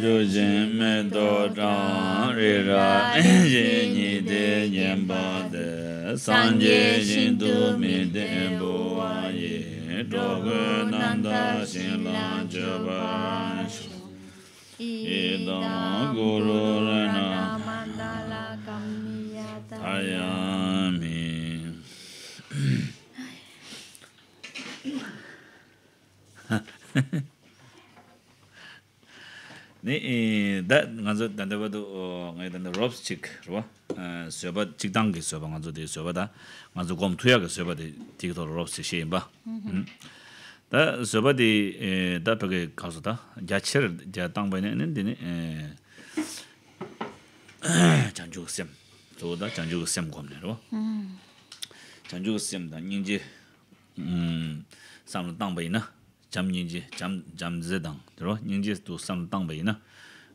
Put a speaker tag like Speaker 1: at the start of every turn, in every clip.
Speaker 1: yu jin
Speaker 2: me do zhang ri ra yin ni de yin ba de san je jin du mi de wa ཚཚང བྱིས
Speaker 3: བྱེ བྱེ བྱེ བྱེ བྱེ
Speaker 2: ᱥᱚᱵᱟ ᱪᱤᱠᱫᱟᱝ ᱜᱮ ᱥᱚᱵᱟ ᱜᱟᱡᱚ ᱫᱮ ᱥᱚᱵᱟ ᱫᱟ ᱟᱨ ᱜᱟᱡᱚ ᱫᱮ ᱥᱚᱵᱟ ᱫᱟ ᱜᱟᱡᱚ ᱜᱚᱢᱛᱟ ᱭᱟᱜ ᱜᱟᱡᱚ ᱫᱮ ᱥᱚᱵᱟ ᱫᱟ ᱜᱟᱡᱚ ᱫᱮ ᱥᱚᱵᱟ ᱫᱟ ᱜᱟᱡᱚ ᱫᱮ ᱥᱚᱵᱟ ᱫᱟ ᱜᱟᱡᱚ ᱫᱮ ᱥᱚᱵᱟ ᱫᱟ ᱜᱟᱡᱚ ᱫᱮ ᱥᱚᱵᱟ ᱫᱟ ᱜᱟᱡᱚ ᱫᱮ ᱥᱚᱵᱟ ᱫᱟ ᱜᱟᱡᱚ ᱫᱮ ᱥᱚᱵᱟ ᱫᱟ ᱜᱟᱡᱚ ᱫᱮ ᱥᱚᱵᱟ ᱫᱟ ᱜᱟᱡᱚ ᱫᱮ ᱥᱚᱵᱟ ᱫᱟ ᱜᱟᱡᱚ ᱫᱮ ᱥᱚᱵᱟ ᱫᱟ ᱜᱟᱡᱚ ᱫᱮ ᱥᱚᱵᱟ ᱫᱟ ᱜᱟᱡᱚ ᱫᱮ ᱥᱚᱵᱟ ᱫᱟ ᱜᱟᱡᱚ ᱫᱮ ᱥᱚᱵᱟ ᱫᱟ ᱜᱟᱡᱚ ᱫᱮ ᱥᱚᱵᱟ ᱫᱟ ᱜᱟᱡᱚ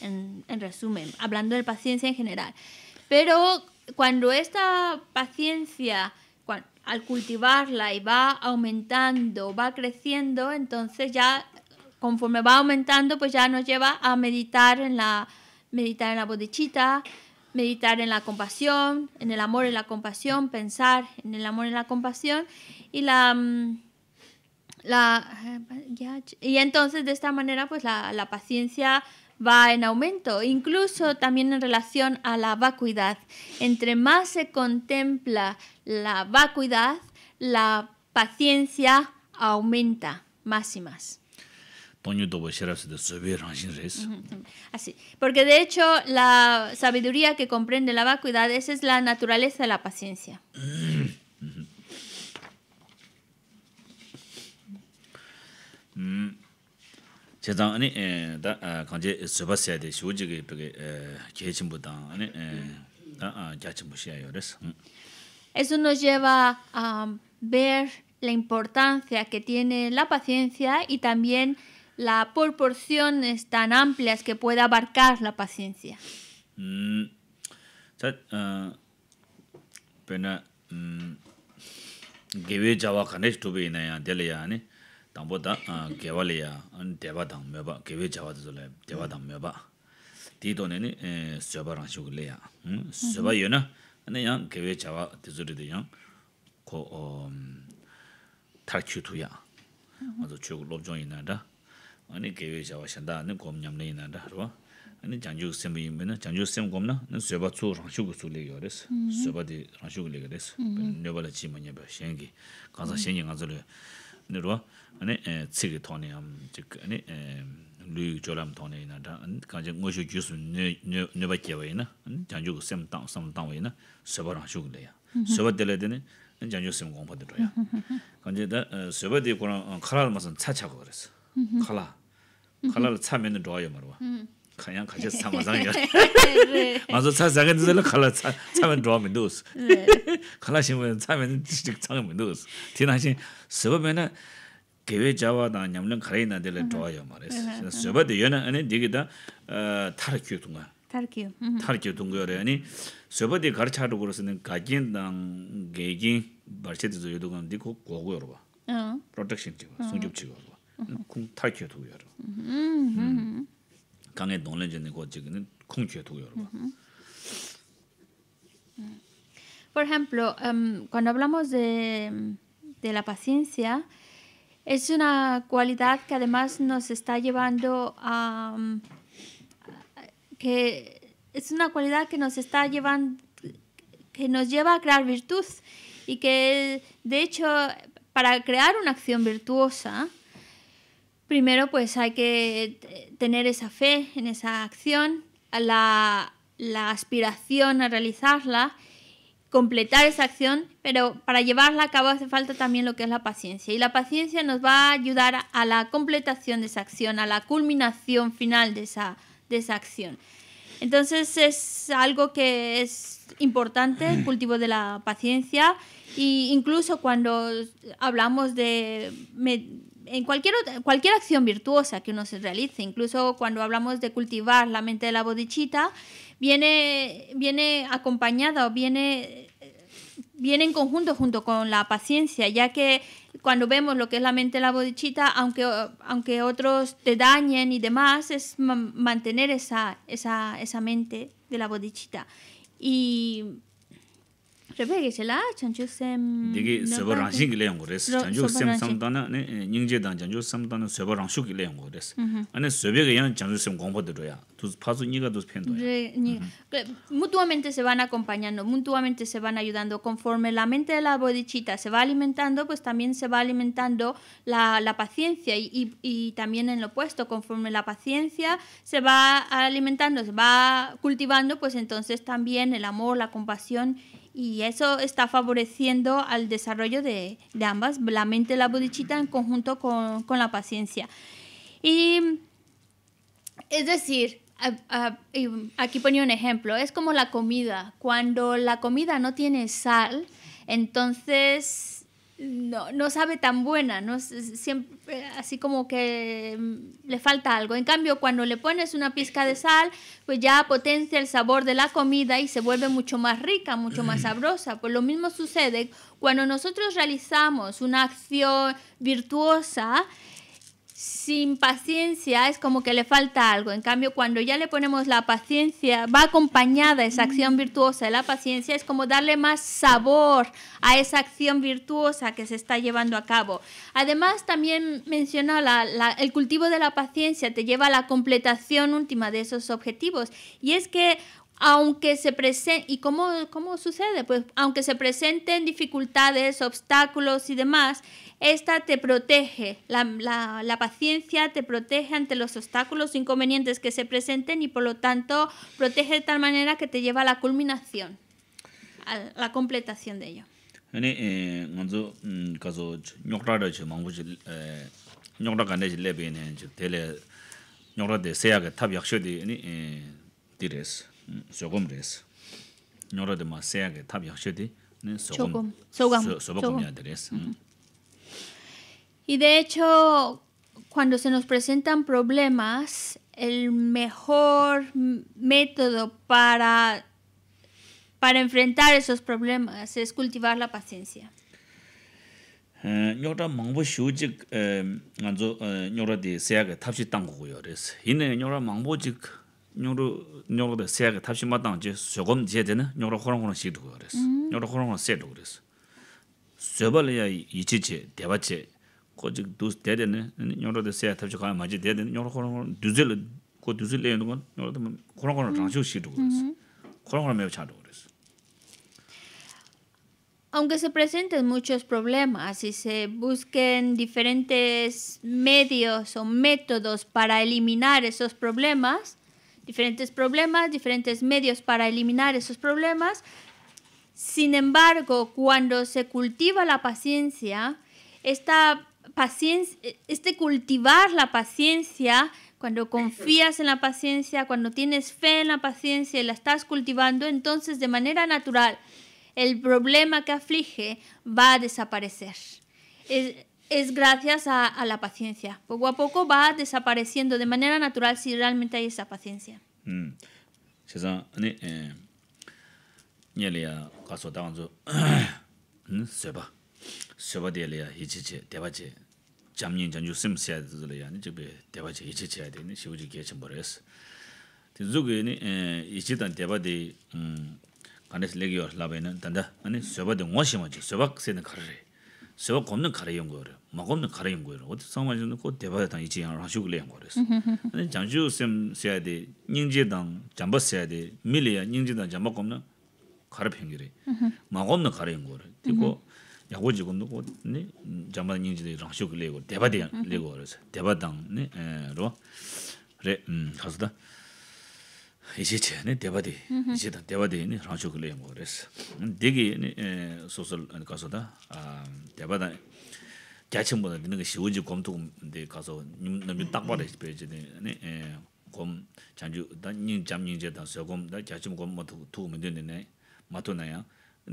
Speaker 1: en, resumen, hablando de paciencia en general. Pero cuando esta paciencia, al cultivarla y va aumentando, va creciendo, entonces ya conforme va aumentando, pues ya nos lleva a meditar en la, meditar en la bodichita, meditar en la compasión, en el amor y la compasión, pensar en el amor y la compasión y la... Mm, la y entonces de esta manera pues la, la paciencia va en aumento, incluso también en relación a la vacuidad. Entre más se contempla la vacuidad, la paciencia aumenta más y más. Así. Porque de hecho la sabiduría que comprende la vacuidad, es la naturaleza de la paciencia.
Speaker 2: Mm, eso
Speaker 1: nos lleva a um, ver la importancia que tiene la paciencia y también las proporciones tan amplias que puede abarcar la paciencia.
Speaker 2: dāngbō dā 안 lé yā dēwā dāng mē bā, gāwē chāwā dā zōlē dēwā dāng mē bā dī tō nē nē sōba rāng shūg lé yā sōba yō na, nē yā gāwē chāwā dā zōlē dā yā kō thār kyū tū yā mā zō chūg lōb chōng yī nā dā nē gāwē chāwā shantā nē gōm nyam nē yī nā dā rō jāng sēm jāng sēm gōm nirwa ane tsiki thoni am chik ane luyu jolam thoni ina dha kanchi ngosho gyusu nyoba kiawa ina janju sem tang sam tangwa ina soba rang shuk le ya soba dila dine janju sem gongpa dito ya kanchi da soba masan खयान खजे समाजान या
Speaker 3: माजो छ जगे दिसले खला
Speaker 2: छ छमेन ड्रम दोस खला छ मेन छमेन दिसले छमेन दोस तिना छ सबे मेन गेवे जावा दा न्यमले खरे न देले ड्रो यो
Speaker 1: मारे सबे दे यन अनि दिगे दा Por ejemplo, um, cuando hablamos de, la paciencia, es una cualidad que además nos está llevando a que es una cualidad que nos está llevando que nos lleva a crear virtud y que de hecho para crear una acción virtuosa primero pues hay que tener esa fe en esa acción, la, la aspiración a realizarla, completar esa acción, pero para llevarla a cabo hace falta también lo que es la paciencia. Y la paciencia nos va a ayudar a la completación de esa acción, a la culminación final de esa, de esa acción. Entonces es algo que es importante, el cultivo de la paciencia, y incluso cuando hablamos de en cualquier, cualquier acción virtuosa que uno se realice, incluso cuando hablamos de cultivar la mente de la bodichita, viene, viene acompañada o viene, viene en conjunto junto con la paciencia, ya que cuando vemos lo que es la mente de la bodichita, aunque, aunque otros te dañen y demás, es mantener esa, esa, esa mente de la bodichita. Y dan Mutuamente se van acompañando, mutuamente se van ayudando. Conforme la mente de la bodichita se va alimentando, pues también se va alimentando la, la paciencia y, y, y también en lo opuesto. Conforme la paciencia se va alimentando, se va cultivando, pues entonces también el amor, la compasión y eso está favoreciendo al desarrollo de, ambas, la mente y la bodichita en conjunto con, con la paciencia. Y es decir, aquí ponía un ejemplo, es como la comida. Cuando la comida no tiene sal, entonces no, no sabe tan buena, no siempre así como que mm, le falta algo. En cambio, cuando le pones una pizca de sal, pues ya potencia el sabor de la comida y se vuelve mucho más rica, mucho más sabrosa. Pues lo mismo sucede cuando nosotros realizamos una acción virtuosa, sin paciencia es como que le falta algo. En cambio, cuando ya le ponemos la paciencia, va acompañada esa acción virtuosa de la paciencia, es como darle más sabor a esa acción virtuosa que se está llevando a cabo. Además, también menciona el cultivo de la paciencia, te lleva a la completación última de esos objetivos. Y es que aunque se presente ¿y cómo, cómo, sucede? Pues aunque se presenten dificultades, obstáculos y demás, esta te protege, la, la, paciencia te protege ante los obstáculos inconvenientes que se presenten y por lo tanto protege de tal manera que te lleva a la culminación, a la completación de ello.
Speaker 2: Eh, mm,
Speaker 1: y de hecho, cuando se nos presentan problemas, el mejor método para, para enfrentar esos problemas es cultivar la paciencia.
Speaker 2: nyokra mangpo shuu jik nganzo nyokra di sayaga tabshi tanggu guyo res. Hine nyokra mangpo jik nyokra di sayaga tabshi ma tang jik sogom jie dina nyokra khurang khurang shik dugo res. Nyokra khurang khurang se dugo res. Soba laya ichi che, deba che,
Speaker 1: aunque se presenten muchos problemas y se busquen diferentes medios o métodos para eliminar esos problemas, diferentes problemas, diferentes medios para eliminar esos problemas, sin embargo, cuando se cultiva la paciencia, esta paciencia, e, este cultivar la paciencia, cuando confías en la paciencia, cuando tienes fe en la paciencia y la estás cultivando, entonces de manera natural el problema que aflige va a desaparecer. Es, gracias a, la paciencia. Poco a poco va desapareciendo de manera natural si realmente hay esa paciencia.
Speaker 2: Mm. 잠닌 전주 심세들 야니 집에 대바 제 이제 쳐야 되는 시우지 계신 버렸어. 디즈그에니 이치단 대바디 음 간에서 레기어 라베는 단다 아니 서버도 멋이 서박세는 가르래. 서버 겁는 가르연 거를 막 겁는 가르연 거를 어디 상관이 놓고 대바다 이제 양을 하시고 그래
Speaker 3: 거를. 아니
Speaker 2: 장주 쌤 세야 닝제당 잠바 세야 밀이야 닝제당 잠바 겁는 가르 편결이. 막 겁는 가르연 거를. 야고 지금도 고니 잠만 인지들 랑쇼 그래고 대바디 그래고 그래서 대바당 네로 음 가서다 이제체네 전에 대바디 이제 다 대바디 네 랑쇼 그래 뭐 가서다 아 대바다 자칭보다 되는 것이 오지 검토인데 가서 님 딱바래 페이지네 네검 잔주 단님 잠님제 다 세검 다 자침 검 모두 도움 되는데 맞도나야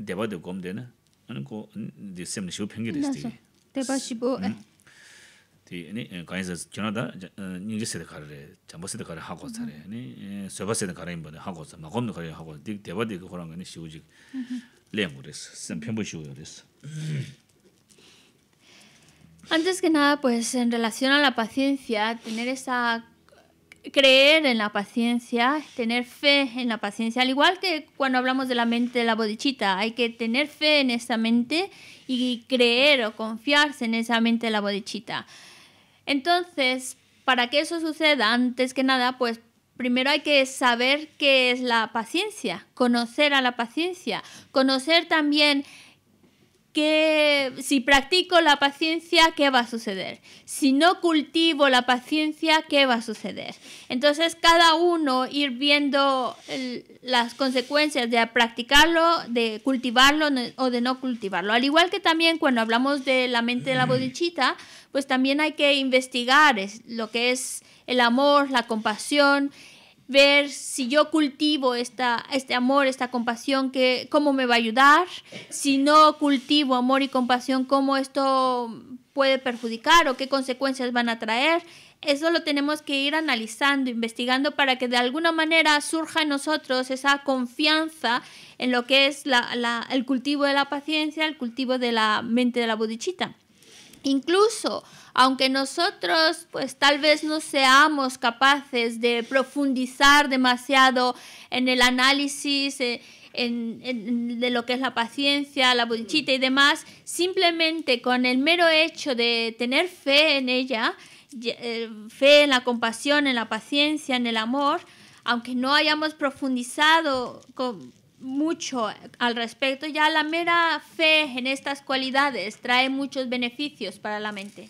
Speaker 2: 대바도 검되는 ane ko di sem ni shio pengi desu tiki. Teba shibo. Ti ane kanyi sa kina da nyingi seda karare, chamba de karare hako sare, ane soba seda karare imba da hako sa, makom da karare hako sa, dik teba dik korang ane shio jik len desu, sem pengbo yo desu.
Speaker 1: Antes que nada, pues en relación a la paciencia, tener esa creer en la paciencia, tener fe en la paciencia, al igual que cuando hablamos de la mente de la bodichita, hay que tener fe en esa mente y creer o confiarse en esa mente de la bodichita. Entonces, para que eso suceda, antes que nada, pues primero hay que saber qué es la paciencia, conocer a la paciencia, conocer también que si practico la paciencia, ¿qué va a suceder? Si no cultivo la paciencia, ¿qué va a suceder? Entonces, cada uno ir viendo las consecuencias de practicarlo, de cultivarlo o de no cultivarlo. Al igual que también cuando hablamos de la mente de la bodichita, pues también hay que investigar lo que es el amor, la compasión, ver si yo cultivo este amor, esta compasión, que, cómo me va a ayudar, si no cultivo amor y compasión, cómo esto puede perjudicar o qué consecuencias van a traer. Eso lo tenemos que ir analizando, investigando para que de alguna manera surja en nosotros esa confianza en lo que es el cultivo de la paciencia, el cultivo de la mente de la bodichita. Incluso aunque nosotros pues tal vez no seamos capaces de profundizar demasiado en el análisis eh, de lo que es la paciencia, la bonchita y demás, simplemente con el mero hecho de tener fe en ella, eh, fe en la compasión, en la paciencia, en el amor, aunque no hayamos profundizado mucho al respecto, ya la mera fe en estas cualidades trae muchos beneficios para la mente.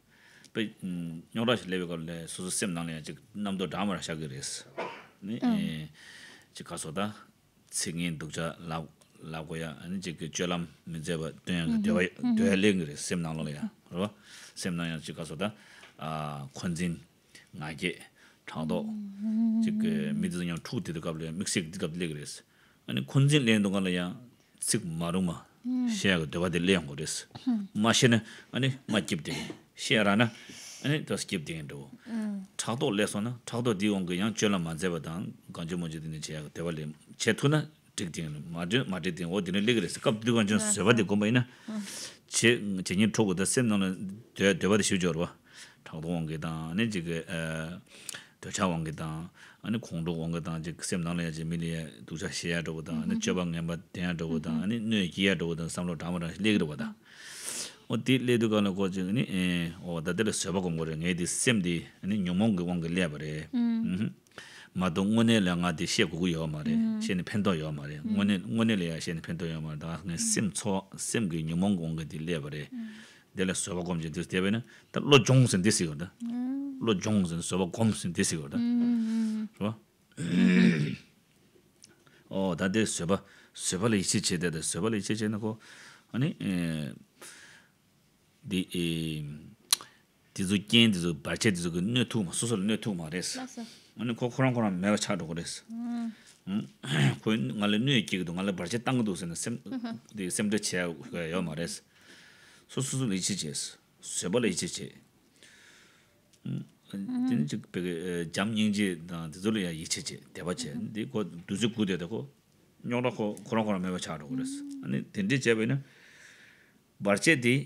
Speaker 2: Pei nyo rashi lewe kawale susu sem nang le ya jik namdo dhamara shaa ge resi. Jik ka sota tsik ngen dhokcha lakwa ya jik juelam dhaya leen ge sem nang lang le ya. Sem nang ya jik ka sota khunzin, ngake, thangdo,
Speaker 3: jik midi
Speaker 2: zing yang thuk di miksik ya jibde xerana ane to skip de ndo chado leso na chado di ong yang chela ma zeba dan ganje mo jidin che ya de wale che thuna tik ding ma de ma de ding o din le gres kap di ganje se ba de ko mai na che che ni thogo da sen na de de ba de shu jor ane sem ya ya ane o di le du ka na ko ji ni eh o da de le seba gong gore ngai di sem di ni nyong mong ge wang ge le ba re mm -hmm. ma do ngo ne la nga di she gu gu yo ma re she ni pen do yo ma re ngo ne ngo ne le ya she ni pen do yo ma da ngai sem cho sem ge nyong mong gong ge di le ba re de le seba gong ji di de ba ne Di, ee, tizu kien tizu barche tizu nioe tu ma, susul nioe tu ma rees. Laksa. Ani ko korona-kora mewa chaadu go rees. Mmm. Mmm. Koi nga la nioe ki gado, nga la barche tangadu usana 나 Uh-huh. Di semde chea yaw ma rees. Susul iye chee chees, suepala iye chee chee. Mmm. Ani, di ko duzu gu de ko mewa Ani,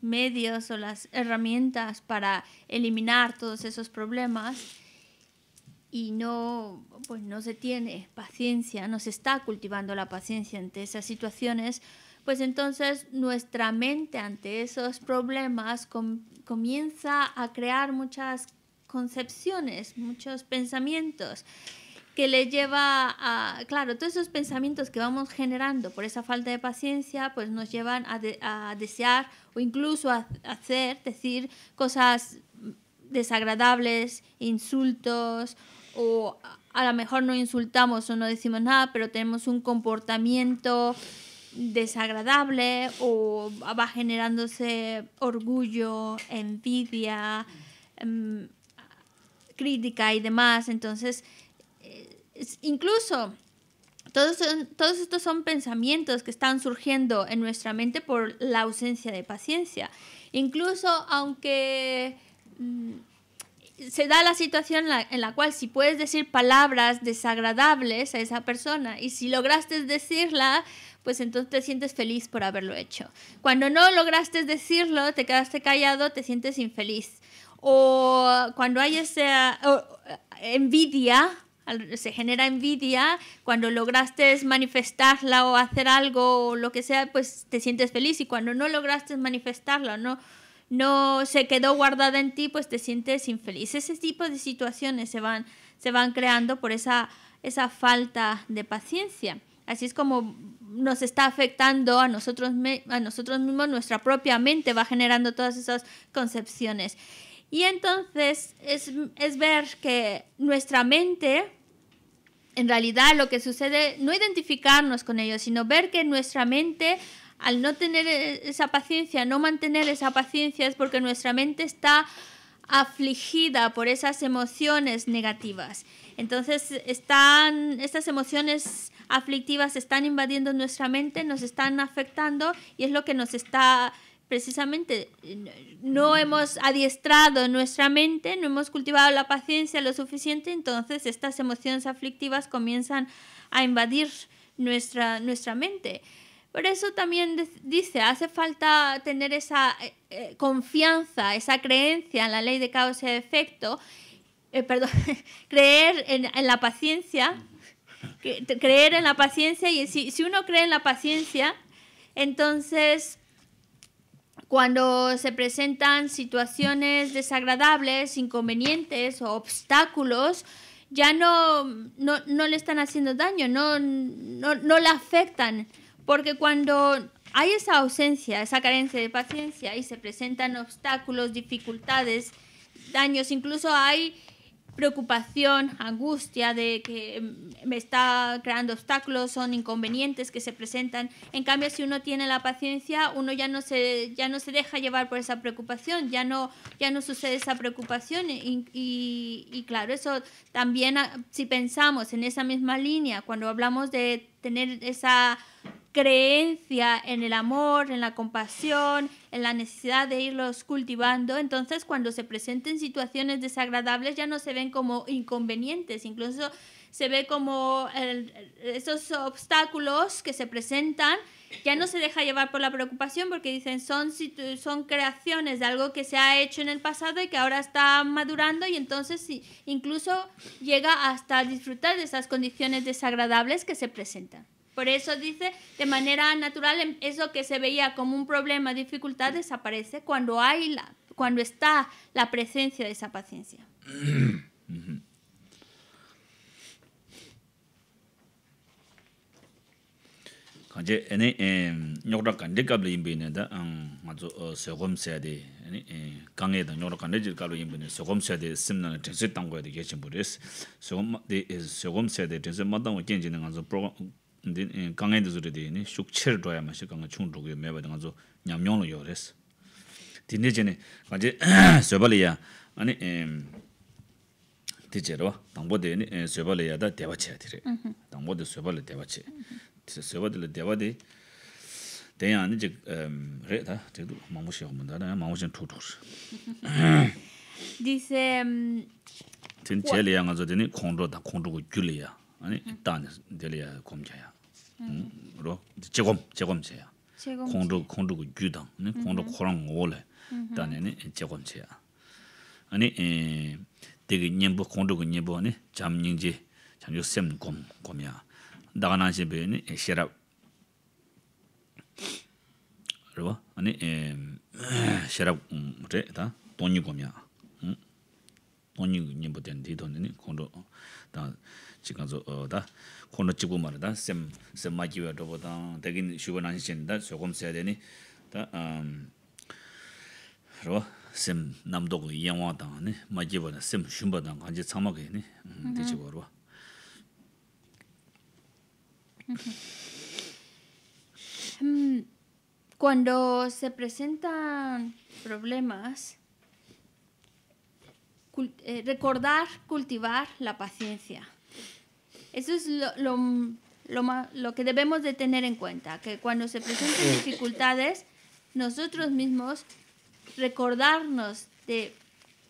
Speaker 1: medios o las herramientas para eliminar todos esos problemas y no, pues, no se tiene paciencia, no se está cultivando la paciencia ante esas situaciones, pues entonces nuestra mente ante esos problemas comienza a crear muchas concepciones, muchos pensamientos que le lleva a, claro, todos esos pensamientos que vamos generando por esa falta de paciencia, pues nos llevan a, desear o incluso a hacer, decir cosas desagradables, insultos o a lo mejor no insultamos o no decimos nada, pero tenemos un comportamiento desagradable o va generándose orgullo, envidia, em, crítica y demás. Entonces, incluso todos, todos estos son pensamientos que están surgiendo en nuestra mente por la ausencia de paciencia. Incluso aunque mm, se da la situación en la, cual si puedes decir palabras desagradables a esa persona y si lograste decirla, pues entonces te sientes feliz por haberlo hecho. Cuando no lograste decirlo, te quedaste callado, te sientes infeliz. O cuando hay esa envidia, se genera envidia, cuando lograste manifestarla o hacer algo o lo que sea, pues te sientes feliz y cuando no lograste manifestarla, no no se quedó guardada en ti, pues te sientes infeliz. Ese tipo de situaciones se van se van creando por esa esa falta de paciencia. Así es como nos está afectando a nosotros, a nosotros mismos, nuestra propia mente va generando todas esas concepciones. Y entonces es, es ver que nuestra mente en realidad lo que sucede, no identificarnos con ellos, sino ver que nuestra mente, al no tener e, esa paciencia, no mantener esa paciencia, es porque nuestra mente está afligida por esas emociones negativas. Entonces, están, estas emociones aflictivas están invadiendo nuestra mente, nos están afectando y es lo que nos está precisamente no hemos adiestrado nuestra mente, no hemos cultivado la paciencia lo suficiente, entonces estas emociones aflictivas comienzan a invadir nuestra, nuestra mente. Por eso también dice, hace falta tener esa eh, eh, confianza, esa creencia en la ley de causa y efecto, eh, perdón, creer en, la paciencia, creer en la paciencia, y si, si uno cree en la paciencia, entonces cuando se presentan situaciones desagradables, inconvenientes o obstáculos, ya no, le están haciendo daño, no, no, afectan. Porque cuando hay esa ausencia, esa carencia de paciencia y se presentan obstáculos, dificultades, daños, incluso hay preocupación, angustia de que em, me está creando obstáculos, son inconvenientes que se presentan. En cambio, si uno tiene la paciencia, uno ya no se, ya no se deja llevar por esa preocupación, ya no, ya no sucede esa preocupación. Y, y claro, eso también, ah, si pensamos en esa misma línea, cuando hablamos de tener esa creencia en el amor, en la compasión, en la necesidad de irlos cultivando, entonces cuando se presenten situaciones desagradables ya no se ven como inconvenientes, incluso se ve como esos obstáculos que se presentan, ya no se deja llevar por la preocupación porque dicen son, son creaciones de algo que se ha hecho en el pasado y que ahora está madurando y entonces incluso llega hasta disfrutar de esas condiciones desagradables que se presentan. Por eso dice, de manera natural, em, eso que se veía como un problema, dificultad, desaparece cuando, hay cuando está la presencia de esa paciencia.
Speaker 2: kāngāi dā sūrī dī shūk chēr dōyā ma shī kāngā chūng dōgī mē bā dā ngā zō ñam yōng lō 아니 일단 내려야 검차야. 음로 제검 제검체야. 공로 공로 그 규당. 네 공로 코랑 오래. 단에니 제검체야. 아니 에 되게 님부 공로 님부네 잠닝지 잠요셈 곰 곰이야 나가난 집에는 에시라 그리고 아니 에 시라 음 그래 다 돈이 검이야. ᱛᱟᱢᱟᱜᱮᱱᱤ ᱛᱤᱪᱷᱤᱵᱚᱨᱣᱟ ᱛᱟᱢᱟᱜᱮᱱᱤ ᱛᱤᱪᱷᱤᱵᱚᱨᱣᱟ ᱛᱟᱢᱟᱜᱮᱱᱤ ᱛᱤᱪᱷᱤᱵᱚᱨᱣᱟ ᱛᱟᱢᱟᱜᱮᱱᱤ ᱛᱤᱪᱷᱤᱵᱚᱨᱣᱟ ᱛᱟᱢᱟᱜᱮᱱᱤ ᱛᱤᱪᱷᱤᱵᱚᱨᱣᱟ ᱛᱟᱢᱟᱜᱮᱱᱤ ᱛᱤᱪᱷᱤᱵᱚᱨᱣᱟ ᱛᱟᱢᱟᱜᱮᱱᱤ ᱛᱤᱪᱷᱤᱵᱚᱨᱣᱟ ᱛᱟᱢᱟᱜᱮᱱᱤ ᱛᱤᱪᱷᱤᱵᱚᱨᱣᱟ ᱛᱟᱢᱟᱜᱮᱱᱤ ᱛᱤᱪᱷᱤᱵᱚᱨᱣᱟ ᱛᱟᱢᱟᱜᱮᱱᱤ ᱛᱤᱪᱷᱤᱵᱚᱨᱣᱟ ᱛᱟᱢᱟᱜᱮᱱᱤ ᱛᱤᱪᱷᱤᱵᱚᱨᱣᱟ ᱛᱟᱢᱟᱜᱮᱱᱤ ᱛᱤᱪᱷᱤᱵᱚᱨᱣᱟ ᱛᱟᱢᱟᱜᱮᱱᱤ ᱛᱤᱪᱷᱤᱵᱚᱨᱣᱟ ᱛᱟᱢᱟᱜᱮᱱᱤ ᱛᱤᱪᱷᱤᱵᱚᱨᱣᱟ ᱛᱟᱢᱟᱜᱮᱱᱤ ᱛᱤᱪ�ᱤᱵᱚᱨᱣᱟ ᱛᱟᱢᱟᱜᱮᱱᱤ ᱛᱤᱪᱷᱤᱵᱚᱨᱣᱟ ᱛᱟᱢᱟᱜᱮᱱᱤ ᱛᱤᱪᱷᱤᱵᱚᱨᱣᱟ ᱛᱟᱢᱟᱜᱮᱱᱤ ᱛᱤᱪᱷᱤᱵᱚᱨᱣᱟ ᱛᱟᱢᱟᱜᱮᱱᱤ ᱛᱤᱪᱷᱤᱵᱚᱨᱣᱟ
Speaker 1: ᱛᱟᱢᱟᱜᱮᱱᱤ problemas Eh, recordar, cultivar la paciencia. Eso es lo, que debemos de tener en cuenta, que cuando se presenten eh. dificultades, nosotros mismos recordarnos de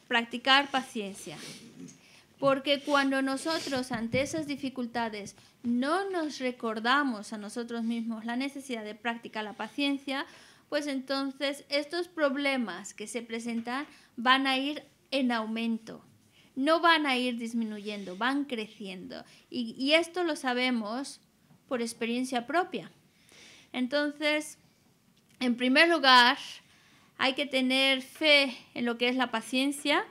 Speaker 1: practicar paciencia. Porque cuando nosotros ante esas dificultades no nos recordamos a nosotros mismos la necesidad de practicar la paciencia, pues entonces estos problemas que se presentan van a ir en aumento. No van a ir disminuyendo, van creciendo. Y, esto lo sabemos por experiencia propia. Entonces, en primer lugar, hay que tener fe en lo que es la paciencia,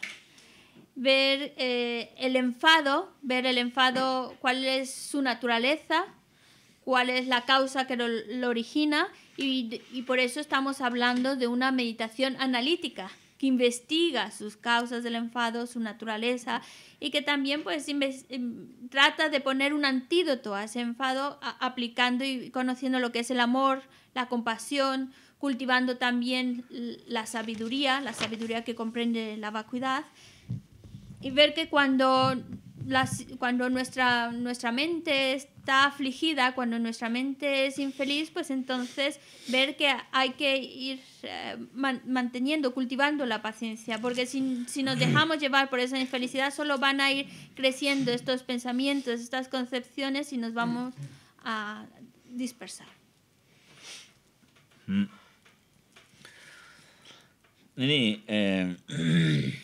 Speaker 1: ver eh, el enfado, ver el enfado, cuál es su naturaleza, cuál es la causa que lo, origina y por eso estamos hablando de una meditación analítica que investiga sus causas del enfado, su naturaleza y que también pues em, trata de poner un antídoto a ese enfado aplicando y conociendo lo que es el amor, la compasión, cultivando también la sabiduría, la sabiduría que comprende la vacuidad y ver que cuando, las, cuando nuestra, nuestra mente está afligida, cuando nuestra mente es infeliz, pues entonces ver que hay que ir eh, manteniendo, cultivando la paciencia, porque si, nos dejamos llevar por esa infelicidad, solo van a ir creciendo estos pensamientos, estas concepciones y nos vamos a dispersar.
Speaker 3: Mm.
Speaker 2: Eh,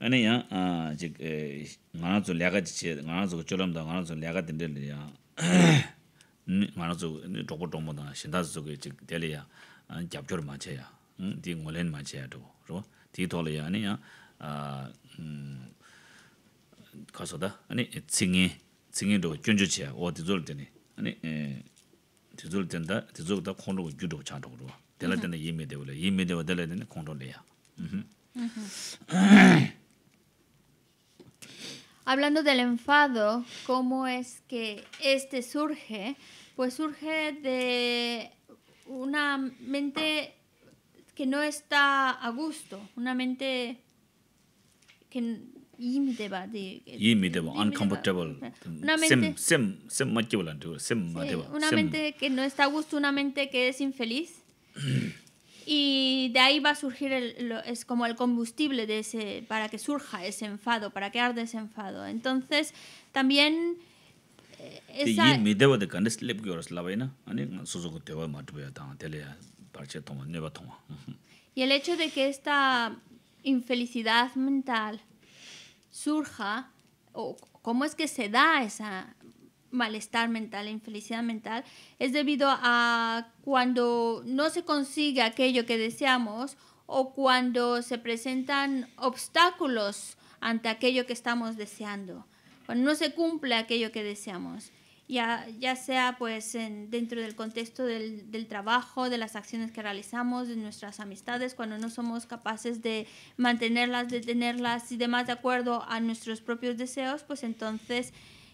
Speaker 2: Ani yang jik ngana zu lyaga chi chi, ngana zu kuchulam da ngana zu lyaga dinde li ya ngana zu dhokpo dhokpo da shinda zu zuge jik deli ya gyab gyur ma che ya, di ngulen ma che ya dhogo, ro? Di tholi ya, ani yang kaso da, ani tsingi, tsingi dhogo gyunju che ya, o tizul dini ani tizul dinda, tizul da kondro gu gyu dhogo chan dhogo
Speaker 1: Hablando del enfado, ¿cómo es que este surge? Pues surge de una mente que no está a gusto, una mente que una mente que no está a gusto una mente que es infeliz Y de ahí va a surgir, el, es como el combustible de ese, para que surja ese enfado, para que arde ese enfado. Entonces, también... Y el hecho de que esta infelicidad mental surja, o cómo es que se da esa malestar mental, la infelicidad mental, es debido a cuando no se consigue aquello que deseamos o cuando se presentan obstáculos ante aquello que estamos deseando, cuando no se cumple aquello que deseamos, ya, ya sea pues en, dentro del contexto del, del trabajo, de las acciones que realizamos, de nuestras amistades, cuando no somos capaces de mantenerlas, de tenerlas y demás de acuerdo a nuestros propios deseos, pues entonces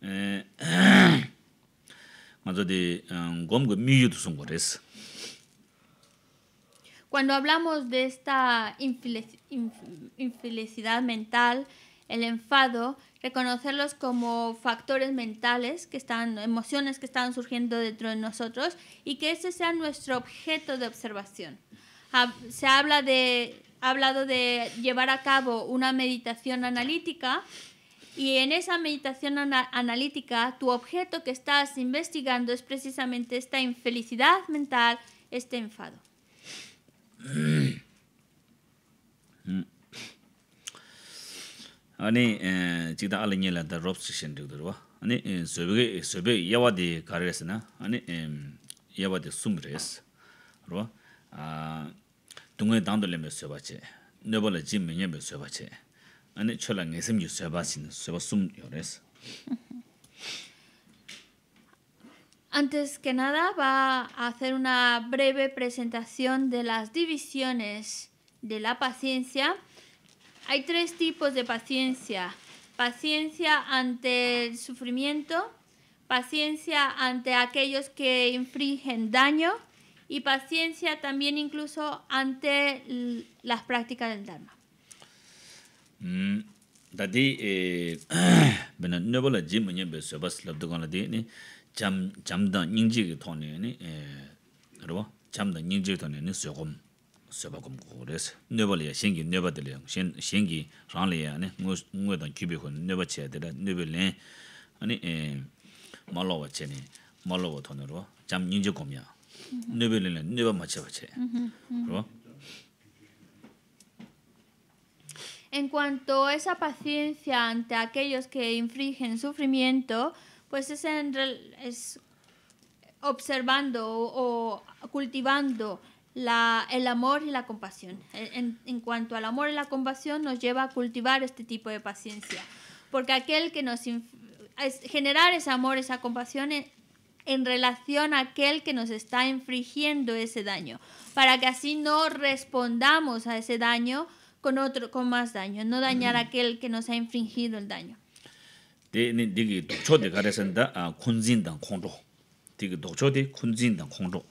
Speaker 2: Eh,
Speaker 1: Cuando hablamos de esta infelicidad mental, el enfado, reconocerlos como factores mentales que están, emociones que están surgiendo dentro de nosotros y que ese sea nuestro objeto de observación. Se habla de, ha hablado de llevar a cabo una meditación analítica y en esa meditación analítica, tu objeto que estás investigando es precisamente esta infelicidad mental, este enfado.
Speaker 2: Ani eh, chida ala nye la da robsi shen dhigdo Ani eh, sobege sobe yawa di kare de na, ani eh, yawa di sum resi rwa. Dungay ah, dangdo le me soba che, la hecho chola
Speaker 1: Antes que nada va a hacer una breve presentación de las divisiones de la paciencia. Hay tres tipos de paciencia. Paciencia ante el sufrimiento, paciencia ante aquellos que infringen daño y paciencia también incluso ante las prácticas del Dharma.
Speaker 2: dādi bina nyoba la jīma nyebe sōba sīlabdu 잠 dī nī jamdā 에 kī tōni nī rūwa jamdā nyingjī kī tōni nī sōgōm sōba kōm kōgō rēs nyoba la ya shēngi nyoba dī liyāng shēngi rāng liyā nī ngō dāng kībī khu
Speaker 1: En cuanto a esa paciencia ante aquellos que infringen sufrimiento, pues es, observando o, cultivando el amor y la compasión. E-, en, cuanto al amor y la compasión nos lleva a cultivar este tipo de paciencia, porque aquel que nos es, generar ese amor, esa compasión e-, en, relación a aquel que nos está infringiendo ese daño, para que así no respondamos a ese daño con otro con más daño, no dañar mm. aquel que nos ha infringido el daño.
Speaker 2: De ni de tocho de garesenda a ah, kunjin dan kongro. De que tocho de kunjin dan kongro.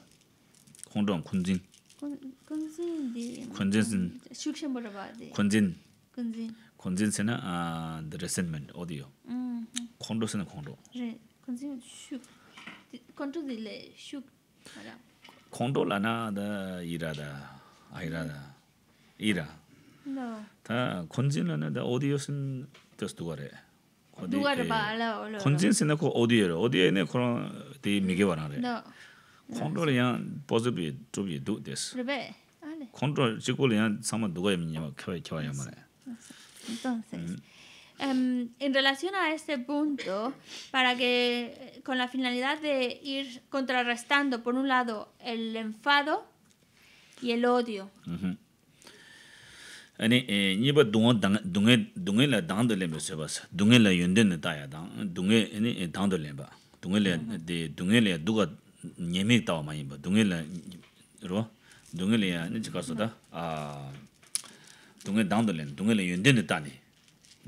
Speaker 2: Kongro kunjin.
Speaker 1: Kunjin kunjin de kunjin sin. Shukshe mo raba de. Kunjin. Kunjin.
Speaker 2: Kunjin sena a ah, de resentment audio Mm. Mm-hmm. Kongro sena kongro.
Speaker 1: Re. Kunjin shuk. Kongro de le shuk. Ara.
Speaker 2: Kongro lana da irada. Ai da. Ira.
Speaker 1: No. en relación a este punto, para que con la finalidad de ir contrarrestando por un lado el enfado y el odio,
Speaker 2: 아니 니버 동어 동에 동에 라 당들레 메세바스 동에 라 윤데네 다야 당 동에 아니 당들레 바 동에 레데 동에 두가 녜미 따와 마이 바 동에 레로 동에 아니 지가서다 아 동에 당들레 동에 레 윤데네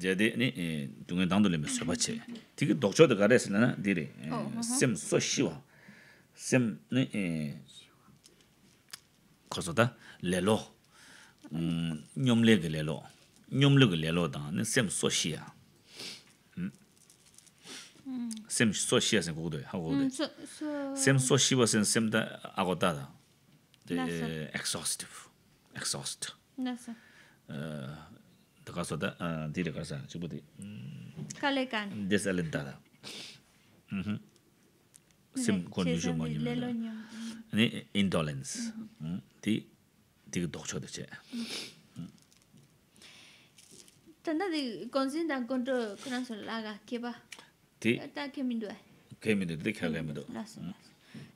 Speaker 2: 제데 아니 동에 당들레 티게 가레스나 심 소시와 심네 에 코서다 레로 nyumle ge lelo, nyumle ge lelo dang, ne sem so xie ya. Sem so xie ya sen gu gu doi, ha gu gu
Speaker 3: doi. Sem
Speaker 2: so xie sen sem da da Exhaustive. so da, chibu di. Desalenta da. Sem Indolence. Di 这个读出的去。
Speaker 1: tanda di konsin dan konto kuran sol laga va? ti ta que mindo
Speaker 2: que mindo de que mindo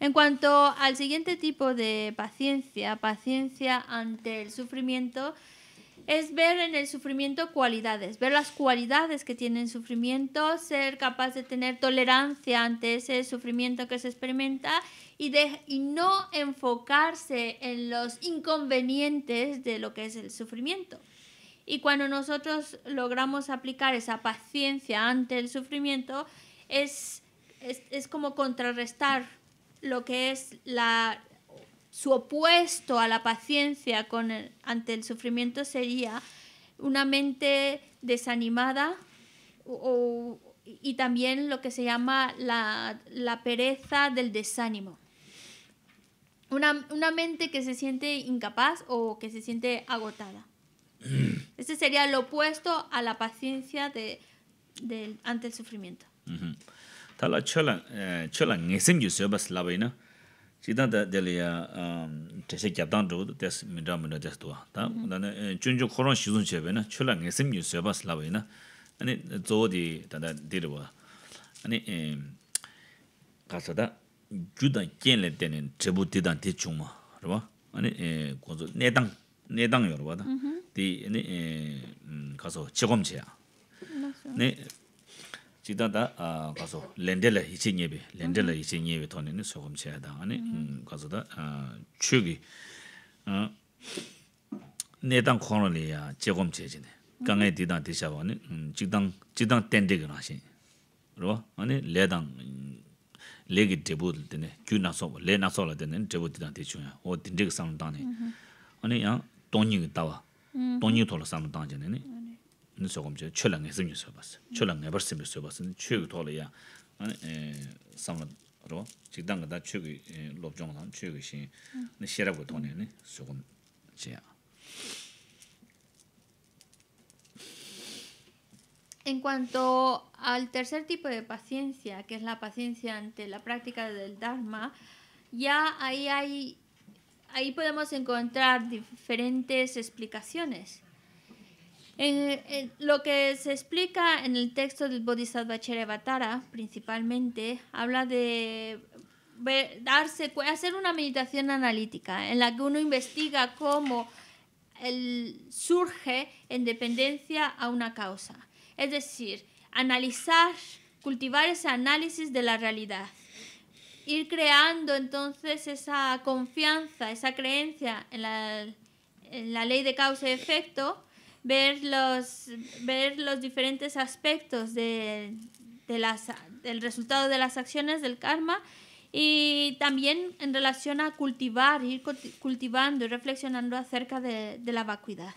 Speaker 1: en cuanto al siguiente tipo de paciencia paciencia ante el sufrimiento es ver en el sufrimiento cualidades, ver las cualidades que tiene el sufrimiento, ser capaz de tener tolerancia ante ese sufrimiento que se experimenta y, no enfocarse en los inconvenientes de lo que es el sufrimiento. Y cuando nosotros logramos aplicar esa paciencia ante el sufrimiento, es, es como contrarrestar lo que es la, su opuesto a la paciencia con ante el sufrimiento sería una mente desanimada y también lo que se llama la, pereza del desánimo. Una, mente que se siente incapaz o que se siente agotada. Ese sería el opuesto a la paciencia de, ante el sufrimiento.
Speaker 3: Uh eh,
Speaker 2: -huh. Chidang da dali ya tashay um, gyabdang dhugu dhu dhas mindra mindra dhas dhuwa. Mm-hmm. Da dhani eh, junju khurang shizun chebe na chula 아니 yu suyaba slabay na ani eh, zo di dhanda dhiriwa. Ani kasada judan kienle dhani chibu didan di chungma rwa. Ani kuzhu eh, nedang, nedang mm-hmm. Di ani chigom mm, cheya. Chigdaan 아 가서 soo, len dhele ichi nyebe, len dhele ichi nyebe 추기 in soo gom chee 제진에 Ani, ka soo daa, choo gii, ne dang khoa ron li yaa chee gom chee jeene. Ka ngaay di daan di shaab, ani, chigdaan, chigdaan ani, le le le yaa. Ani, yaa,
Speaker 1: En cuanto al tercer tipo de paciencia, que es la paciencia ante la práctica del Dharma, ya ahí hay ahí podemos encontrar diferentes explicaciones lo que se explica en el texto del Bodhisattva Cherevatara principalmente, habla de darse, hacer una meditación analítica en la que uno investiga cómo surge en dependencia a una causa. Es decir, analizar, cultivar ese análisis de la realidad. Ir creando entonces esa confianza, esa creencia en la ley de causa y efecto ver los, ver los diferentes aspectos de, del resultado de las acciones del karma y también en relación a cultivar, ir cultivando y reflexionando acerca de, la vacuidad.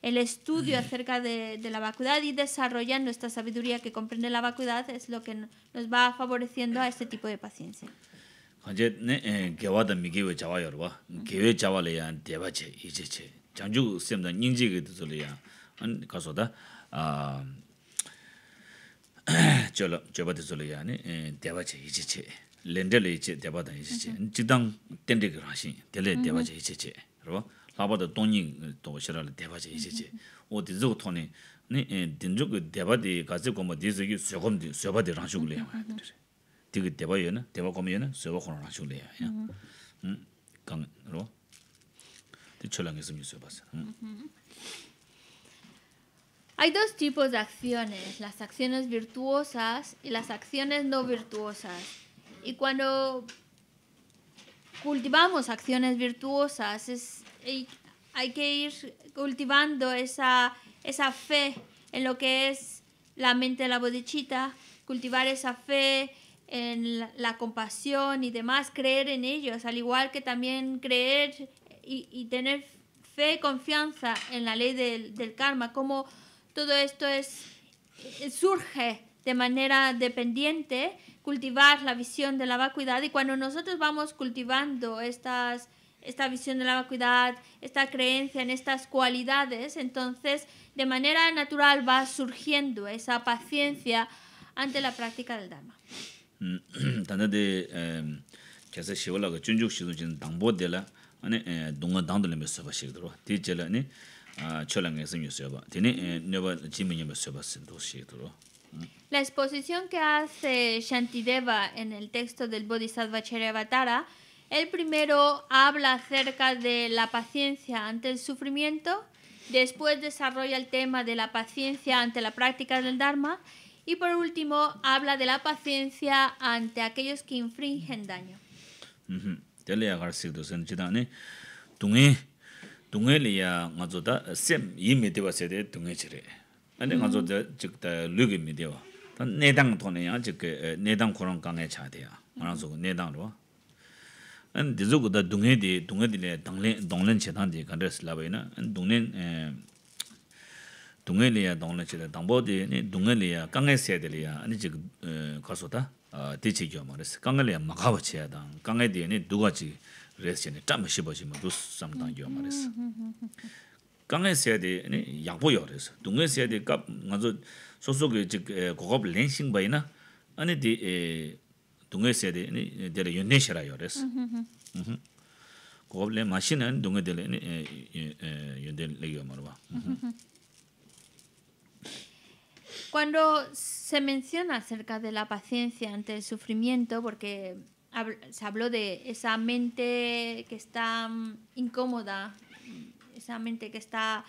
Speaker 1: El estudio acerca de, la vacuidad y desarrollando nuestra sabiduría que comprende la vacuidad es lo que nos va favoreciendo a este tipo de paciencia.
Speaker 2: Eh, 장주 쌤도 닌지게 들으야 안 가서다 아 저러 저버 들으야 아니 대바지 렌델 이지 대바다 이지지 지당 텐데게 하신 델레 대바지 이지지 그러고 라바도 돈이 또 싫어할 대바지 어디 저거 돈이 네 딘족 대바디 대바 강로
Speaker 1: Hay dos tipos de acciones, las acciones virtuosas y las acciones no virtuosas. Y cuando cultivamos acciones virtuosas, hay que ir cultivando esa, esa fe en lo que es la mente de la bodichita, cultivar esa fe en la, la compasión y demás, creer en ellos, al igual que también creer y, tener fe, y confianza en la ley del, karma, cómo todo esto es, surge de manera dependiente, cultivar la visión de la vacuidad y cuando nosotros vamos cultivando estas, esta visión de la vacuidad, esta creencia en estas cualidades, entonces de manera natural va surgiendo esa paciencia ante la práctica del Dharma.
Speaker 2: La
Speaker 1: exposición que hace Shantideva en el texto del Bodhisattva Charyavatara, el primero habla acerca de la paciencia ante el sufrimiento, después desarrolla el tema de la paciencia ante la práctica del Dharma y por último habla de la paciencia ante aquellos que infringen daño.
Speaker 2: jalaya ghar sik dhusan jidhaa ni dungay, dungay liya nga zo sem yi midiwa jik lugi midiwa ya jik eh, kange ya nga da liya che di liya dechi kyo ma res, kangali ya makawa che ya dang, kangali di ya ni duga chi res che ni tam shibo chi ma dus sam dang kyo ma res. Kangali ni yakbo yo dungay nga zo ki chik shing na, dungay ni shira yo ma shi na dungay ma rwa.
Speaker 1: Cuando se menciona acerca de la paciencia ante el sufrimiento, porque se habló de esa mente que está mm, incómoda, mm, esa mente que está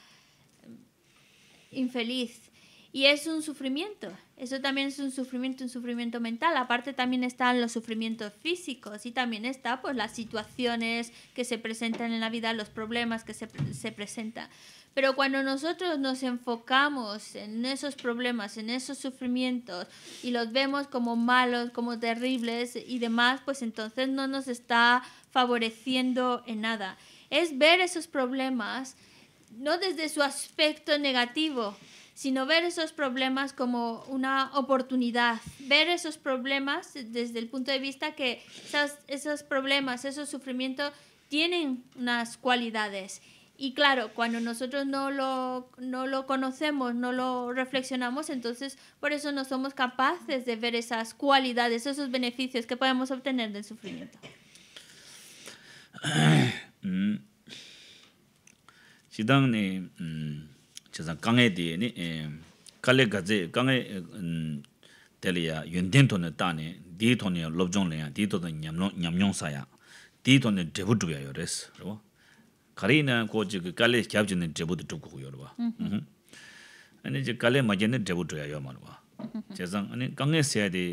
Speaker 1: mm, infeliz. Y es un sufrimiento, eso también es un sufrimiento, un sufrimiento mental. Aparte también están los sufrimientos físicos y también está pues las situaciones que se presentan en la vida, los problemas que se, se presentan. Pero cuando nosotros nos enfocamos en esos problemas, en esos sufrimientos y los vemos como malos, como terribles y demás, pues entonces no nos está favoreciendo en nada. Es ver esos problemas no desde su aspecto negativo, sino ver esos problemas como una oportunidad, ver esos problemas desde el punto de vista que esos problemas, esos sufrimientos tienen unas cualidades y claro, cuando nosotros no lo, no lo conocemos, no lo reflexionamos, entonces por eso no somos capaces de ver esas cualidades, esos beneficios que podemos obtener del sufrimiento.
Speaker 2: karina ko ji kale kyab jin de bu du ku yo ba mhm. mhm. ani ji kale ma jin de bu du ya yo ma ba mhm. je zang ani kang eh, eh, ne se de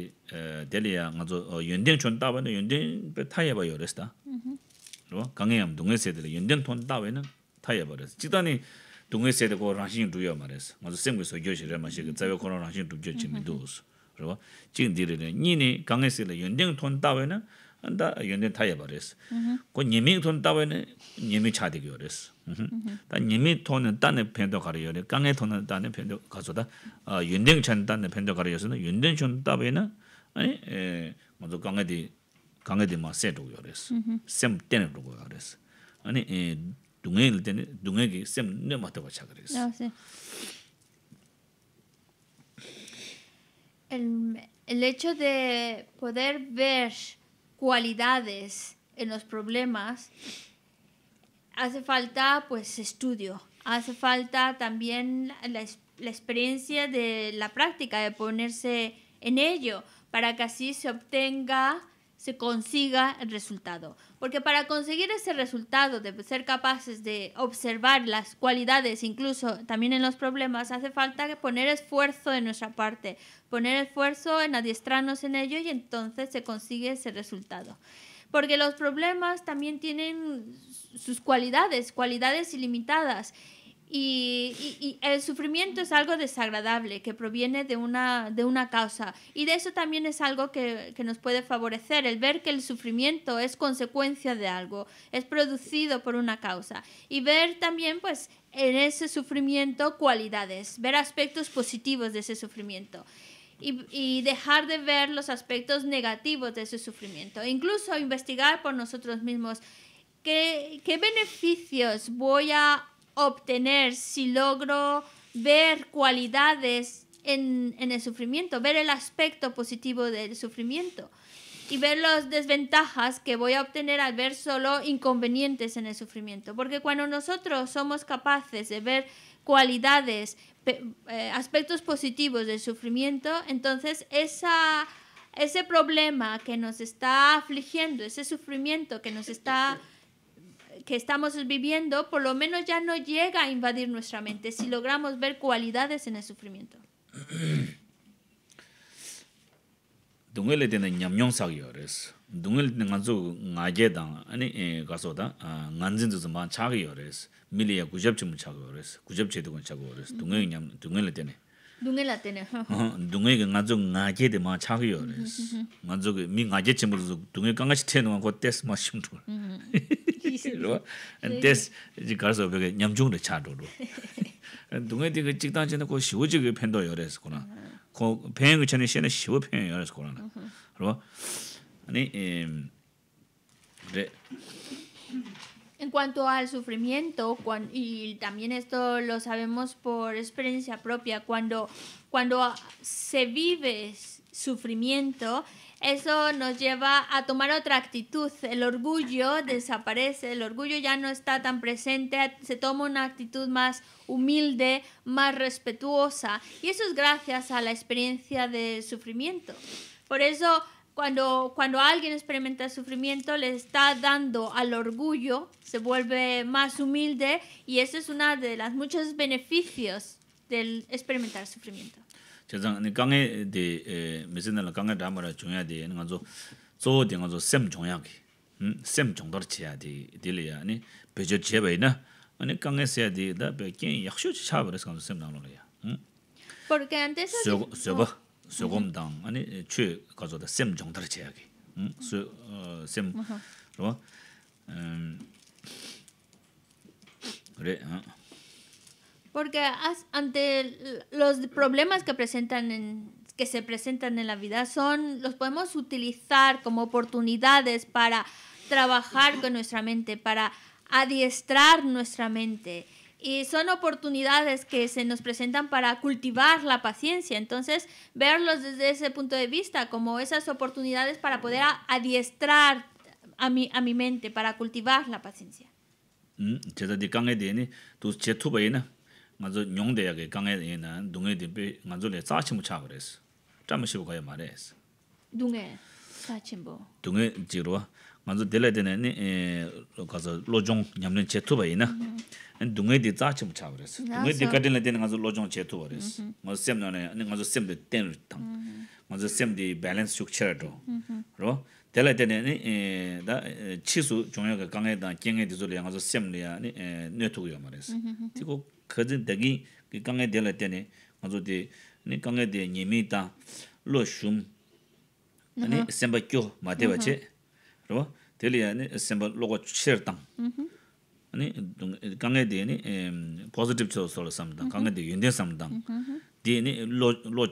Speaker 2: de le ya ngo yun den chon da ba ne yun den pe ta ye ba yo resta ro kang ye am dung ye se de yun den ton da ba ne ta ye ba ko 안다 연대 타야 버렸어. 그 님이 돈다 돈은 단에 편도 가려요. 강에 돈은 단에 편도 가서다. 아 윤댕 가려서는 윤댕 아니 에 먼저 강에디 강에디 마 세도 버렸어. 샘 때네 아니 에 동해 일 때는 맞다고 차엘
Speaker 1: el 데 포데르 베르 cualidades en los problemas, hace falta pues estudio, hace falta también la, la experiencia de la práctica, de ponerse en ello, para que así se obtenga se consiga el resultado. Porque para conseguir ese resultado, de ser capaces de observar las cualidades, incluso también en los problemas, hace falta poner esfuerzo en nuestra parte, poner esfuerzo en adiestrarnos en ello y entonces se consigue ese resultado. Porque los problemas también tienen sus cualidades, cualidades ilimitadas. Y, el sufrimiento es algo desagradable que proviene de una, de una causa. Y de eso también es algo que, nos puede favorecer, el ver que el sufrimiento es consecuencia de algo, es producido por una causa. Y ver también, pues, en ese sufrimiento cualidades, ver aspectos positivos de ese sufrimiento. Y, dejar de ver los aspectos negativos de ese sufrimiento. Incluso investigar por nosotros mismos. ¿Qué, ¿qué, beneficios voy a obtener si logro ver cualidades en, el sufrimiento, ver el aspecto positivo del sufrimiento y ver las desventajas que voy a obtener al ver solo inconvenientes en el sufrimiento. Porque cuando nosotros somos capaces de ver cualidades, eh, aspectos positivos del sufrimiento, entonces esa, ese problema que nos está afligiendo, ese sufrimiento que nos está que estamos viviendo, por lo menos ya no llega a invadir nuestra mente si logramos ver cualidades en el sufrimiento. En cuanto al sufrimiento, y también esto lo sabemos por experiencia propia, cuando, cuando se vive sufrimiento, eso nos lleva a tomar otra actitud. El orgullo desaparece, el orgullo ya no está tan presente, se toma una actitud más humilde, más respetuosa. Y eso es gracias a la experiencia de sufrimiento. Por eso, cuando, alguien experimenta sufrimiento, le está dando al orgullo, se vuelve más humilde y eso es uno de los muchos beneficios del experimentar sufrimiento.
Speaker 2: Ché chàng, ngā ngā dhāma dhāma rā chōngyā dhī, chōho dhī ngā chō sem chōngyā ghi, sem chōngdhār chhaya 아니 베저 ya. 아니 chhō chhaya bhaay na, ngā ngā sē dhī dhā bhe kien yakhshū chhā bhaar dhī 아니 kañ chō sem dhāng lō lī ya.
Speaker 1: Por kéy an tē sem Porque ante los problemas que presentan que se presentan en la vida son los podemos utilizar como oportunidades para trabajar con nuestra mente, para adiestrar nuestra mente. Y son oportunidades que se nos presentan para cultivar la paciencia. Entonces, verlos desde ese punto de vista, como esas oportunidades para poder adiestrar a mi, a mi mente, para cultivar la paciencia.
Speaker 2: nga zu nyongde ya ge kange na dunghe di pi nga zu le zaachim buchaa warais tamashibu kaya marais
Speaker 1: dunghe zaachim bo
Speaker 2: dunghe jiruwa, nga zu delayde na eh, lojong nyamlin che tu bai na mm-hmm. nga dunghe di zaachim buchaa warais dunghe di kade na dina nga zu lojong che tu warais mm-hmm. nga zu sem di ten rithang mm-hmm. nga sem di balance yuk cherado ro delayde na eh, da eh, chi su jonge ya kange dan kenge ཁཛིན དགི གི ཁང དེ ལེ དེ ནས དེ ནས ཁང དེ ཉི མི དང ལོ ཤུམ ནས སེམ བཅོ མ དེ བཅེ རོ དེ ལེ ནས སེམ བ ལོ ཆེར དང ནས ཁང དེ ནས པོ་ཊི་ཊིབ ཆོ སོ ལོ སམ དང ཁང དེ ཡིན དེ སམ དང དེ ནས ལོ ལོ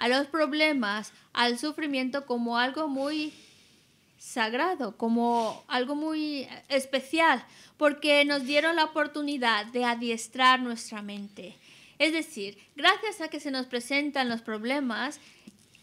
Speaker 1: a los problemas, al sufrimiento como algo muy sagrado, como algo muy especial, porque nos dieron la oportunidad de adiestrar nuestra mente. Es decir, gracias a que se nos presentan los problemas,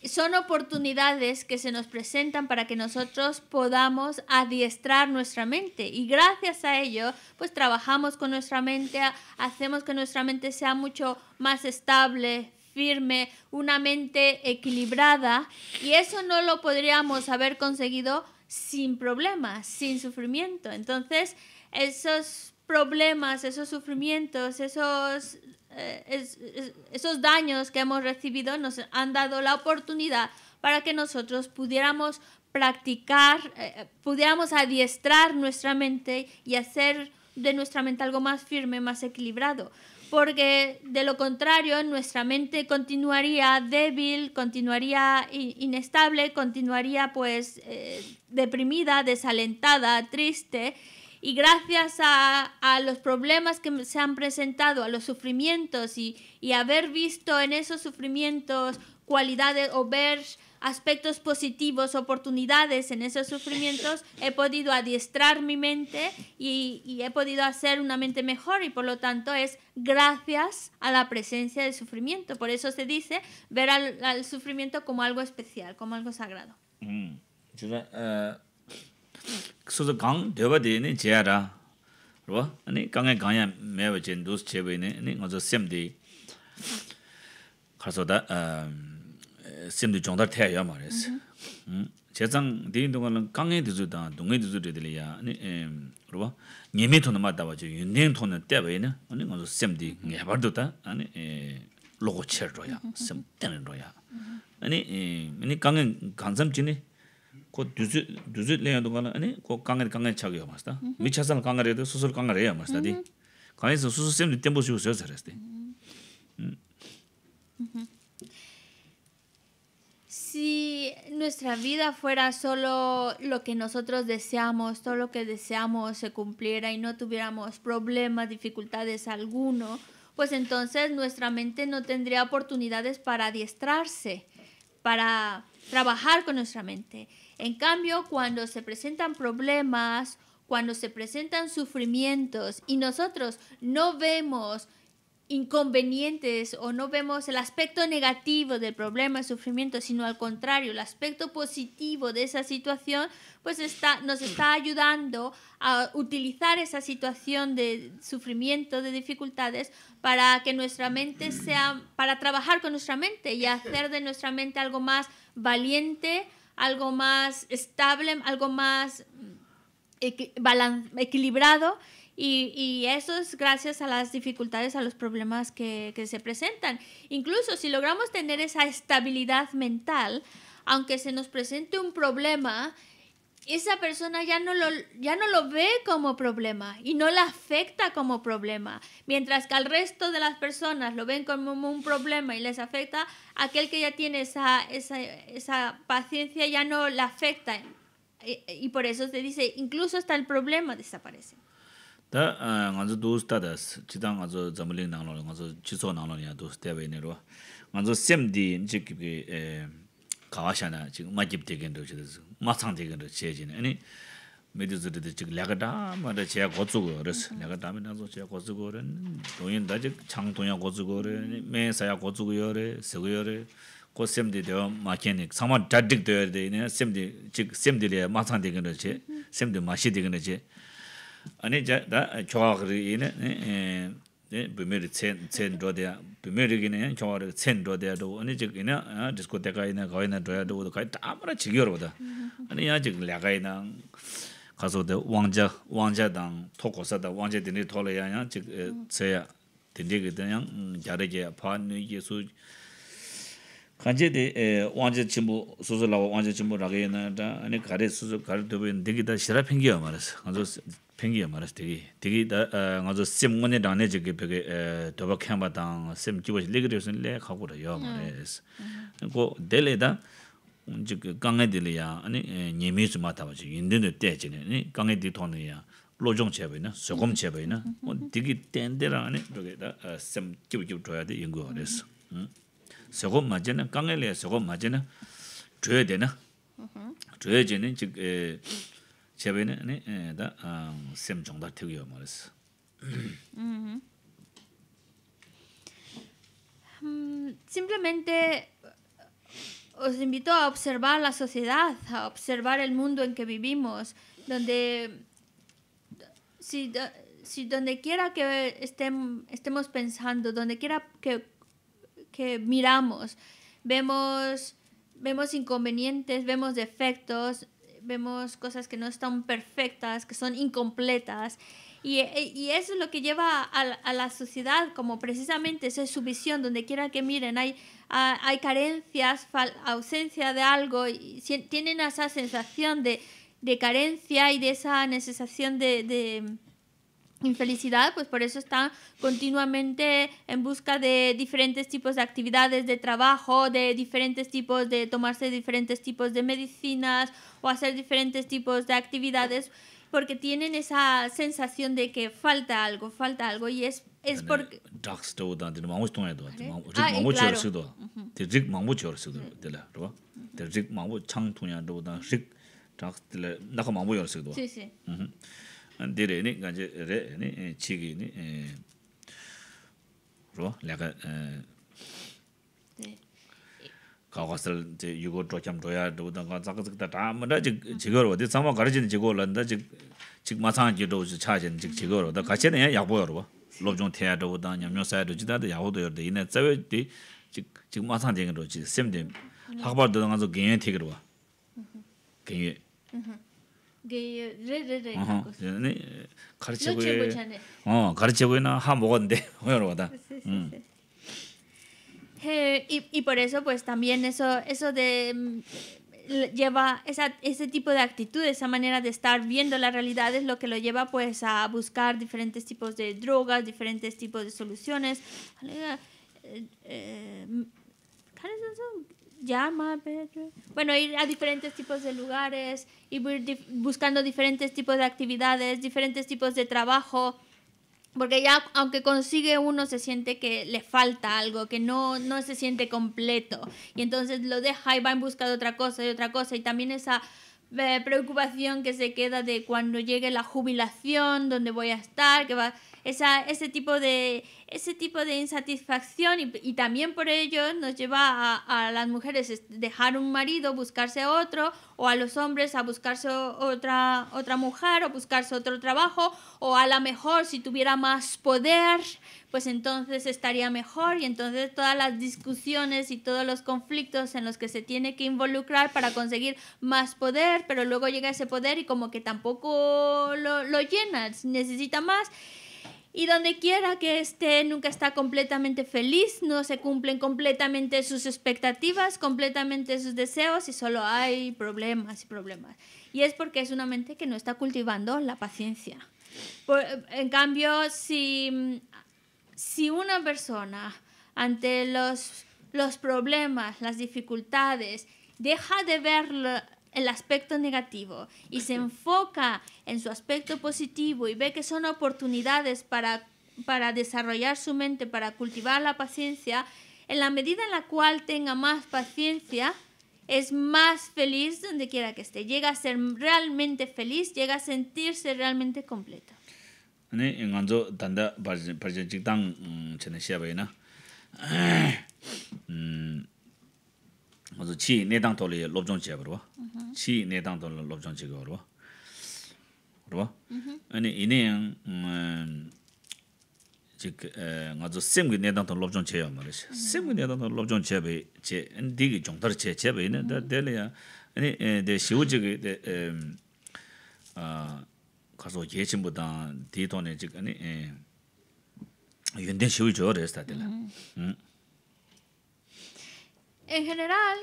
Speaker 1: son oportunidades que se nos presentan para que nosotros podamos adiestrar nuestra mente y gracias a ello pues trabajamos con nuestra mente, hacemos que nuestra mente sea mucho más estable, firme, una mente equilibrada. Y eso no lo podríamos haber conseguido sin problemas, sin sufrimiento. Entonces, esos problemas, esos sufrimientos, esos, eh, esos daños que hemos recibido nos han dado la oportunidad para que nosotros pudiéramos practicar, eh, eh, pudiéramos adiestrar nuestra mente y hacer de nuestra mente algo más firme, más equilibrado porque de lo contrario nuestra mente continuaría débil, continuaría inestable, continuaría pues eh, deprimida, desalentada, triste. Y gracias a, a, los problemas que se han presentado, a los sufrimientos y, y haber visto en esos sufrimientos cualidades o ver aspectos positivos, oportunidades en esos sufrimientos, he podido adiestrar mi mente y, he podido hacer una mente mejor y por lo tanto es gracias a la presencia del sufrimiento. Por eso se dice ver al, sufrimiento como algo especial, como algo sagrado.
Speaker 2: Mm. 심도 정달 태야 말했어. 음. 재정 대인 동안은 강에 되주다 동에 되주들이야. 아니 에 그러고 님이 돈 맞다 봐. 윤댕 돈은 때 아니 거 심디 개버도다. 아니 에 로고 쳐줘야. 심 때는 줘야. 아니 에 아니 강에 강섬 지네. 고 두즈 두즈 레야 동안 아니 고 강에 강에 차게 맞다. 미차선 강에도 수술 강에 해야 맞다디. 강에서 수술 심디 템보시고 서서 했대. 음. 음.
Speaker 1: si nuestra vida fuera solo lo que nosotros deseamos, todo lo que deseamos se cumpliera y no tuviéramos problemas, dificultades alguno, pues entonces nuestra mente no tendría oportunidades para adiestrarse, para trabajar con nuestra mente. En cambio, cuando se presentan problemas, cuando se presentan sufrimientos y nosotros no vemos inconvenientes o no vemos el aspecto negativo del problema, el sufrimiento, sino al contrario, el aspecto positivo de esa situación, pues está, nos está ayudando a utilizar esa situación de sufrimiento, de dificultades, para que nuestra mente sea, para trabajar con nuestra mente y hacer de nuestra mente algo más valiente, algo más estable, algo más mm, equilibrado y, eso es gracias a las dificultades, a los problemas que, se presentan. Incluso si logramos tener esa estabilidad mental, aunque se nos presente un problema, esa persona ya no, lo, ya no lo ve como problema y no la afecta como problema. Mientras que al resto de las personas lo ven como un problema y les afecta, aquel que ya tiene esa, paciencia ya no la afecta. Y, por eso se dice, incluso hasta el problema desaparece.
Speaker 2: Da nga zo doos tadas, chidang nga zo zamblin nanglo, nga zo chizo nanglo niya doos sem di nchik kibki kawasha na, chik majib tegendo chidas, masang tegendo chee chini. Ani, midi zo dita chik lakadama da chea gozu go res, lakadama na zo chea gozu go re, doyen da chik chang tonya gozu go re, me saya gozu 아니 자다 조아그리네 네 부메르 첸 첸로데야 비메르기네 조아르 첸로데야도 아니 지금이나 디스코테카이나 거이나 도야도 가이 다마라 아무나 지겨로다 아니 야 지금 라가이나 가서데 왕자 왕자당 토코사다 왕자들이 돌아야야 지금 제야 된대게 그냥 자르게 파는 예수 간제데 왕자 친구 소소라고 왕자 친구 라게나다 아니 가레 소소 가르도 되기다 시라핑기야 말았어 간소스 pengi ya maras tegi. Tegi da nga zo sim ngone dangne jige pege doba khyamba dang sim jibashi legi ryo sin le khaku ra yo maras. Ko dele da jige gange dili ya nyemi zu ma tabaji yindin do te jine. Gange di tono ya lojong chebay na, sokom chebay na. Ko ten de ya maras. ma ya ma na.
Speaker 1: simplemente os invito a observar la sociedad, a observar el mundo en que vivimos, donde si, donde quiera que estemos pensando, donde quiera que, miramos, vemos, vemos inconvenientes, vemos defectos, vemos cosas que no están perfectas, que son incompletas. Y, e, y eso es lo que lleva a, a, la sociedad, como precisamente esa es su visión, donde quiera que miren, hay, hay carencias, ausencia de algo, y tienen esa sensación de, de, carencia y de esa sensación de infelicidad, pues por eso están continuamente en busca de diferentes tipos de actividades de trabajo, de diferentes tipos de tomarse diferentes tipos de medicinas o hacer diferentes tipos de actividades porque tienen esa sensación de que falta algo, falta algo y es es porque
Speaker 2: Sí, sí. dire ni ganje re ni eh, chigi ni eh, ro lega eh, kawasal je yugo trocham doya do da ga zaga zaga ta ma da ji jigo ro de sama gar jin jigo lan da ji chig ma sang ji do ju cha jin ji jigo ro da ga che ne ya bo ro lo nyam
Speaker 1: ma y, por eso pues también eso eso de mm, lleva ese tipo de actitud, esa manera de estar viendo la realidad es lo que lo lleva pues a buscar diferentes tipos de drogas, diferentes tipos de soluciones. Eh, eh, llama, Bueno, ir a diferentes tipos de lugares, ir buscando diferentes tipos de actividades, diferentes tipos de trabajo, porque ya aunque consigue uno se siente que le falta algo, que no, no se siente completo, y entonces lo deja y va en busca de otra cosa y otra cosa, y también esa preocupación que se queda de cuando llegue la jubilación, dónde voy a estar, que va ese, tipo de, ese tipo de insatisfacción y, también por ello nos lleva a, las mujeres dejar un marido, buscarse otro, o a los hombres a buscarse otra, otra mujer o buscarse otro trabajo, o a lo mejor si tuviera más poder, pues entonces estaría mejor y entonces todas las discusiones y todos los conflictos en los que se tiene que involucrar para conseguir más poder, pero luego llega ese poder y como que tampoco lo, lo llenas, necesita más y donde quiera que esté nunca está completamente feliz, no se cumplen completamente sus expectativas, completamente sus deseos y solo hay problemas y problemas. Y es porque es una mente que no está cultivando la paciencia. en cambio, si, si una persona ante los, los problemas, las dificultades, deja de ver el aspecto negativo y se enfoca en su aspecto positivo y ve que son oportunidades para, para desarrollar su mente, para cultivar la paciencia, en la medida en la cual tenga más paciencia, es más feliz donde quiera que esté. Llega a ser realmente feliz, llega a sentirse realmente completo.
Speaker 2: 어서 지 내당 돌이 롭종 내당돌로 봐. 지 내당 아니 이내 음 즉, 어저 쌤이 내당돌 돌 롭종 지역 말이지. 쌤이 내당 돌제 네기 좀 더체 제베 있는 데 아니 대 시우 지역에 가서 예진보다 뒤 지금 아니 에 윤대 레스타들.
Speaker 3: 음.
Speaker 1: En general,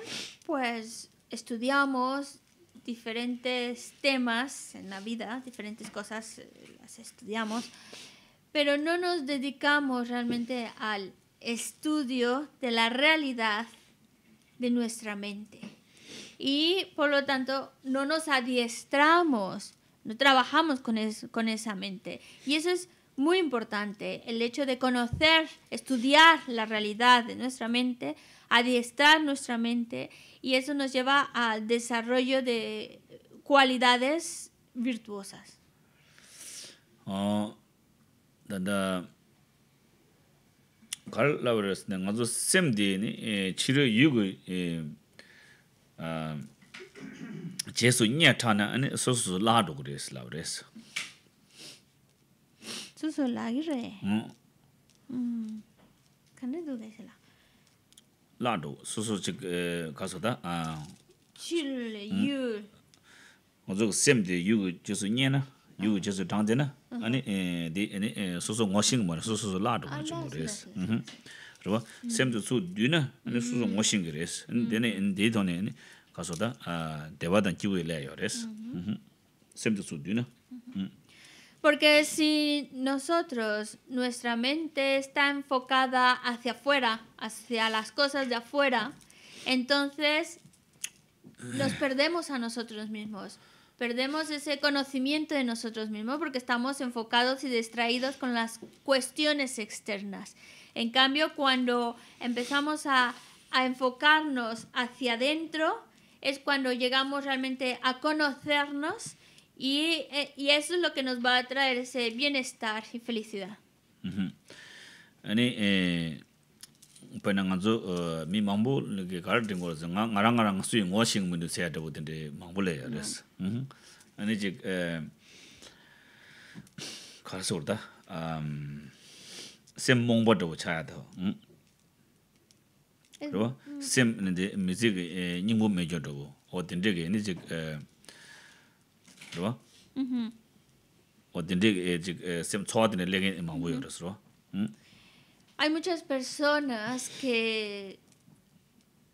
Speaker 1: pues estudiamos diferentes temas en la vida, diferentes cosas eh, las estudiamos, pero no nos dedicamos realmente al estudio de la realidad de nuestra mente. Y por lo tanto, no nos adiestramos, no trabajamos con, con esa mente. Y eso es muy importante el hecho de conocer, estudiar la realidad de nuestra mente, adiestrar nuestra mente y eso nos lleva al desarrollo de cualidades virtuosas. Oh, tsu tsu lakiray kanday du kaysayla
Speaker 2: lado, tsu chik ka sota
Speaker 1: chil, yul
Speaker 2: ngu zog yu gu jesu nyenna, yu jesu tangzayna anay, anay, tsu tsu ngoxingmo, anay, tsu tsu lado ganchumgo reysa rwa, sem tsu tsu duna, anay, tsu tsu ngoxinggo reysa anay, anay, dewa dan kiwe tsu
Speaker 1: Porque si nosotros, nuestra mente está enfocada hacia afuera, hacia las cosas de afuera, entonces nos perdemos a nosotros mismos. Perdemos ese conocimiento de nosotros mismos porque estamos enfocados y distraídos con las cuestiones externas. En cambio, cuando empezamos a, a enfocarnos hacia adentro, es cuando llegamos realmente a conocernos y eh, y eso es lo que nos va a traer ese bienestar y felicidad.
Speaker 2: Mhm. Ani eh Pena nan eh, mi mambu le gar de ngor zanga ngarang ngarang sui ngo sing mu de se de de mambu le ya des. Mhm. Ani je eh ka sur da um sem mong bo de cha de. Mhm. Pero mm. sem ni de mi zi eh, ni mo me jo de. 어딘데게 eh...
Speaker 1: Mm-hmm.
Speaker 2: Eh, eh, mm-hmm.
Speaker 1: hay muchas personas que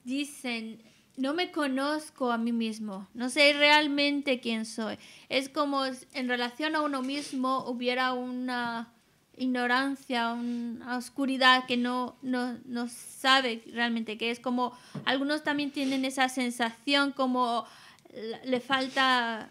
Speaker 1: dicen no me conozco a mí mismo, no sé realmente quién soy. Es como en relación a uno mismo hubiera una ignorancia, una oscuridad que no, no, sabe realmente qué es. Como algunos también tienen esa sensación como le falta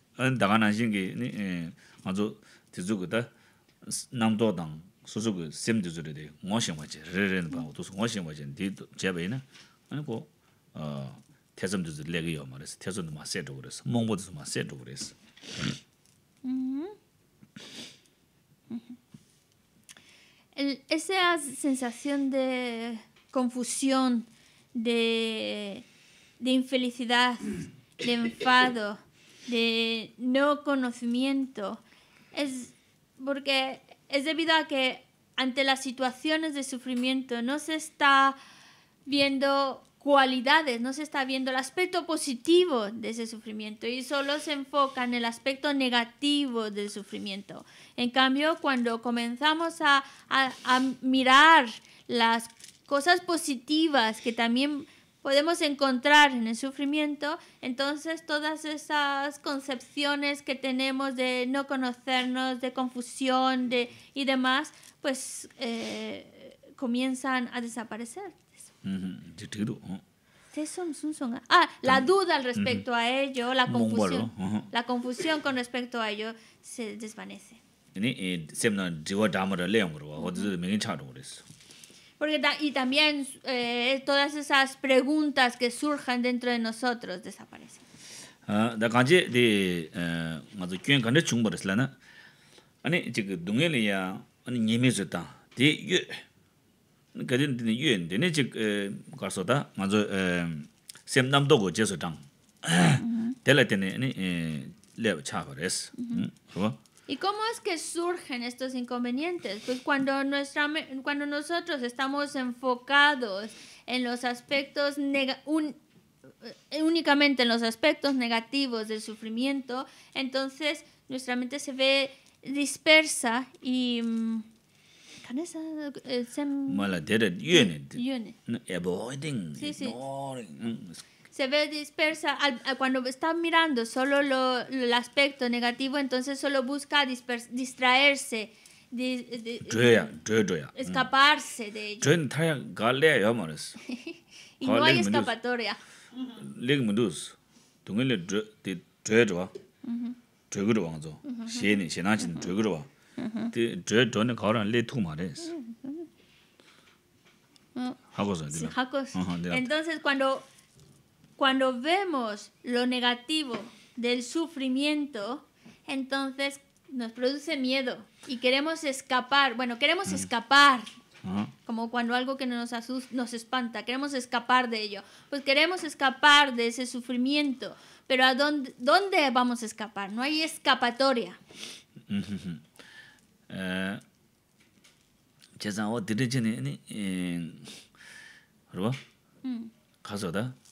Speaker 2: ān dāgā nā shīngi nī ā dzū tī dzū gu dā nām dō dāng sū dzū gu sīm tī dzū rī dī ngō shīng wā chī rī rī nā pā wā tū sū ngō shīng wā chī dī chē bā
Speaker 1: Esa sensación de confusión, de, de infelicidad, de enfado, de no conocimiento. Es porque es debido a que ante las situaciones de sufrimiento no se está viendo cualidades, no se está viendo el aspecto positivo de ese sufrimiento y solo se enfoca en el aspecto negativo del sufrimiento. En cambio, cuando comenzamos a mirar las cosas positivas que también podemos encontrar en el sufrimiento, entonces todas esas concepciones que tenemos de no conocernos, de confusión de, y demás, pues eh, comienzan a desaparecer.
Speaker 2: Ah,
Speaker 1: la duda al respecto a ello, la confusión, la confusión con respecto a ello se desvanece. Eh, porque y también eh, todas esas preguntas que surjan dentro de nosotros desaparecen. ¿Y cómo es que surgen estos inconvenientes? Pues cuando, nuestra, cuando nosotros estamos enfocados en los aspectos eh, únicamente en los aspectos negativos del sufrimiento, entonces nuestra mente se ve dispersa y mm, eh, avoiding, se ve dispersa cuando está mirando solo lo, el aspecto negativo, entonces solo busca distraerse. escaparse de
Speaker 2: ello.
Speaker 1: y no hay escapatoria. Entonces, cuando cuando vemos lo negativo del sufrimiento, entonces nos produce miedo y queremos escapar. Bueno, queremos mm. escapar. Como cuando algo que nos nos espanta, queremos escapar de ello. Pues queremos escapar de ese sufrimiento, pero ¿a dónde, vamos a escapar? No hay escapatoria.
Speaker 2: ¿Qué eh,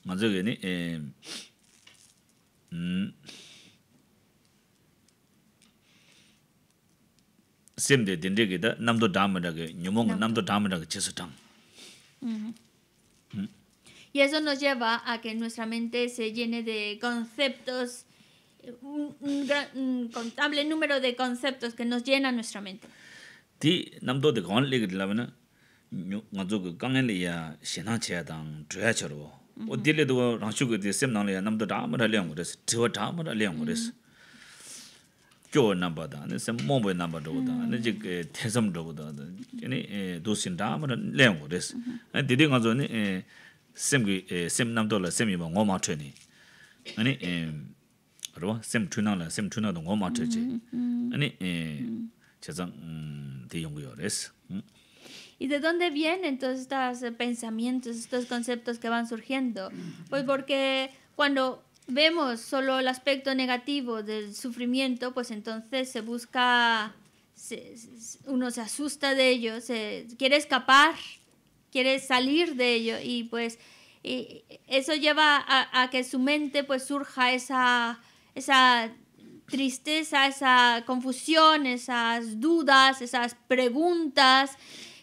Speaker 2: nga zhe ge ni llene
Speaker 1: de conceptos un gran contable número de conceptos que nos llena nuestra mente
Speaker 2: ti de gon le le ya che dang o dile do rang chu ge de sem nang le nam da dam ra le ang res de wa dam ra le ang res kyo na ba da ne sem mo bo na ba do da ne ji ge the sam
Speaker 1: ¿Y de dónde vienen todos estos pensamientos, estos conceptos que van surgiendo? Pues porque cuando vemos solo el aspecto negativo del sufrimiento, pues entonces se busca, uno se asusta de ello, se, quiere escapar, quiere salir de ello y pues eso lleva a, a, que su mente pues surja esa tristeza, esa confusión, esas dudas, esas preguntas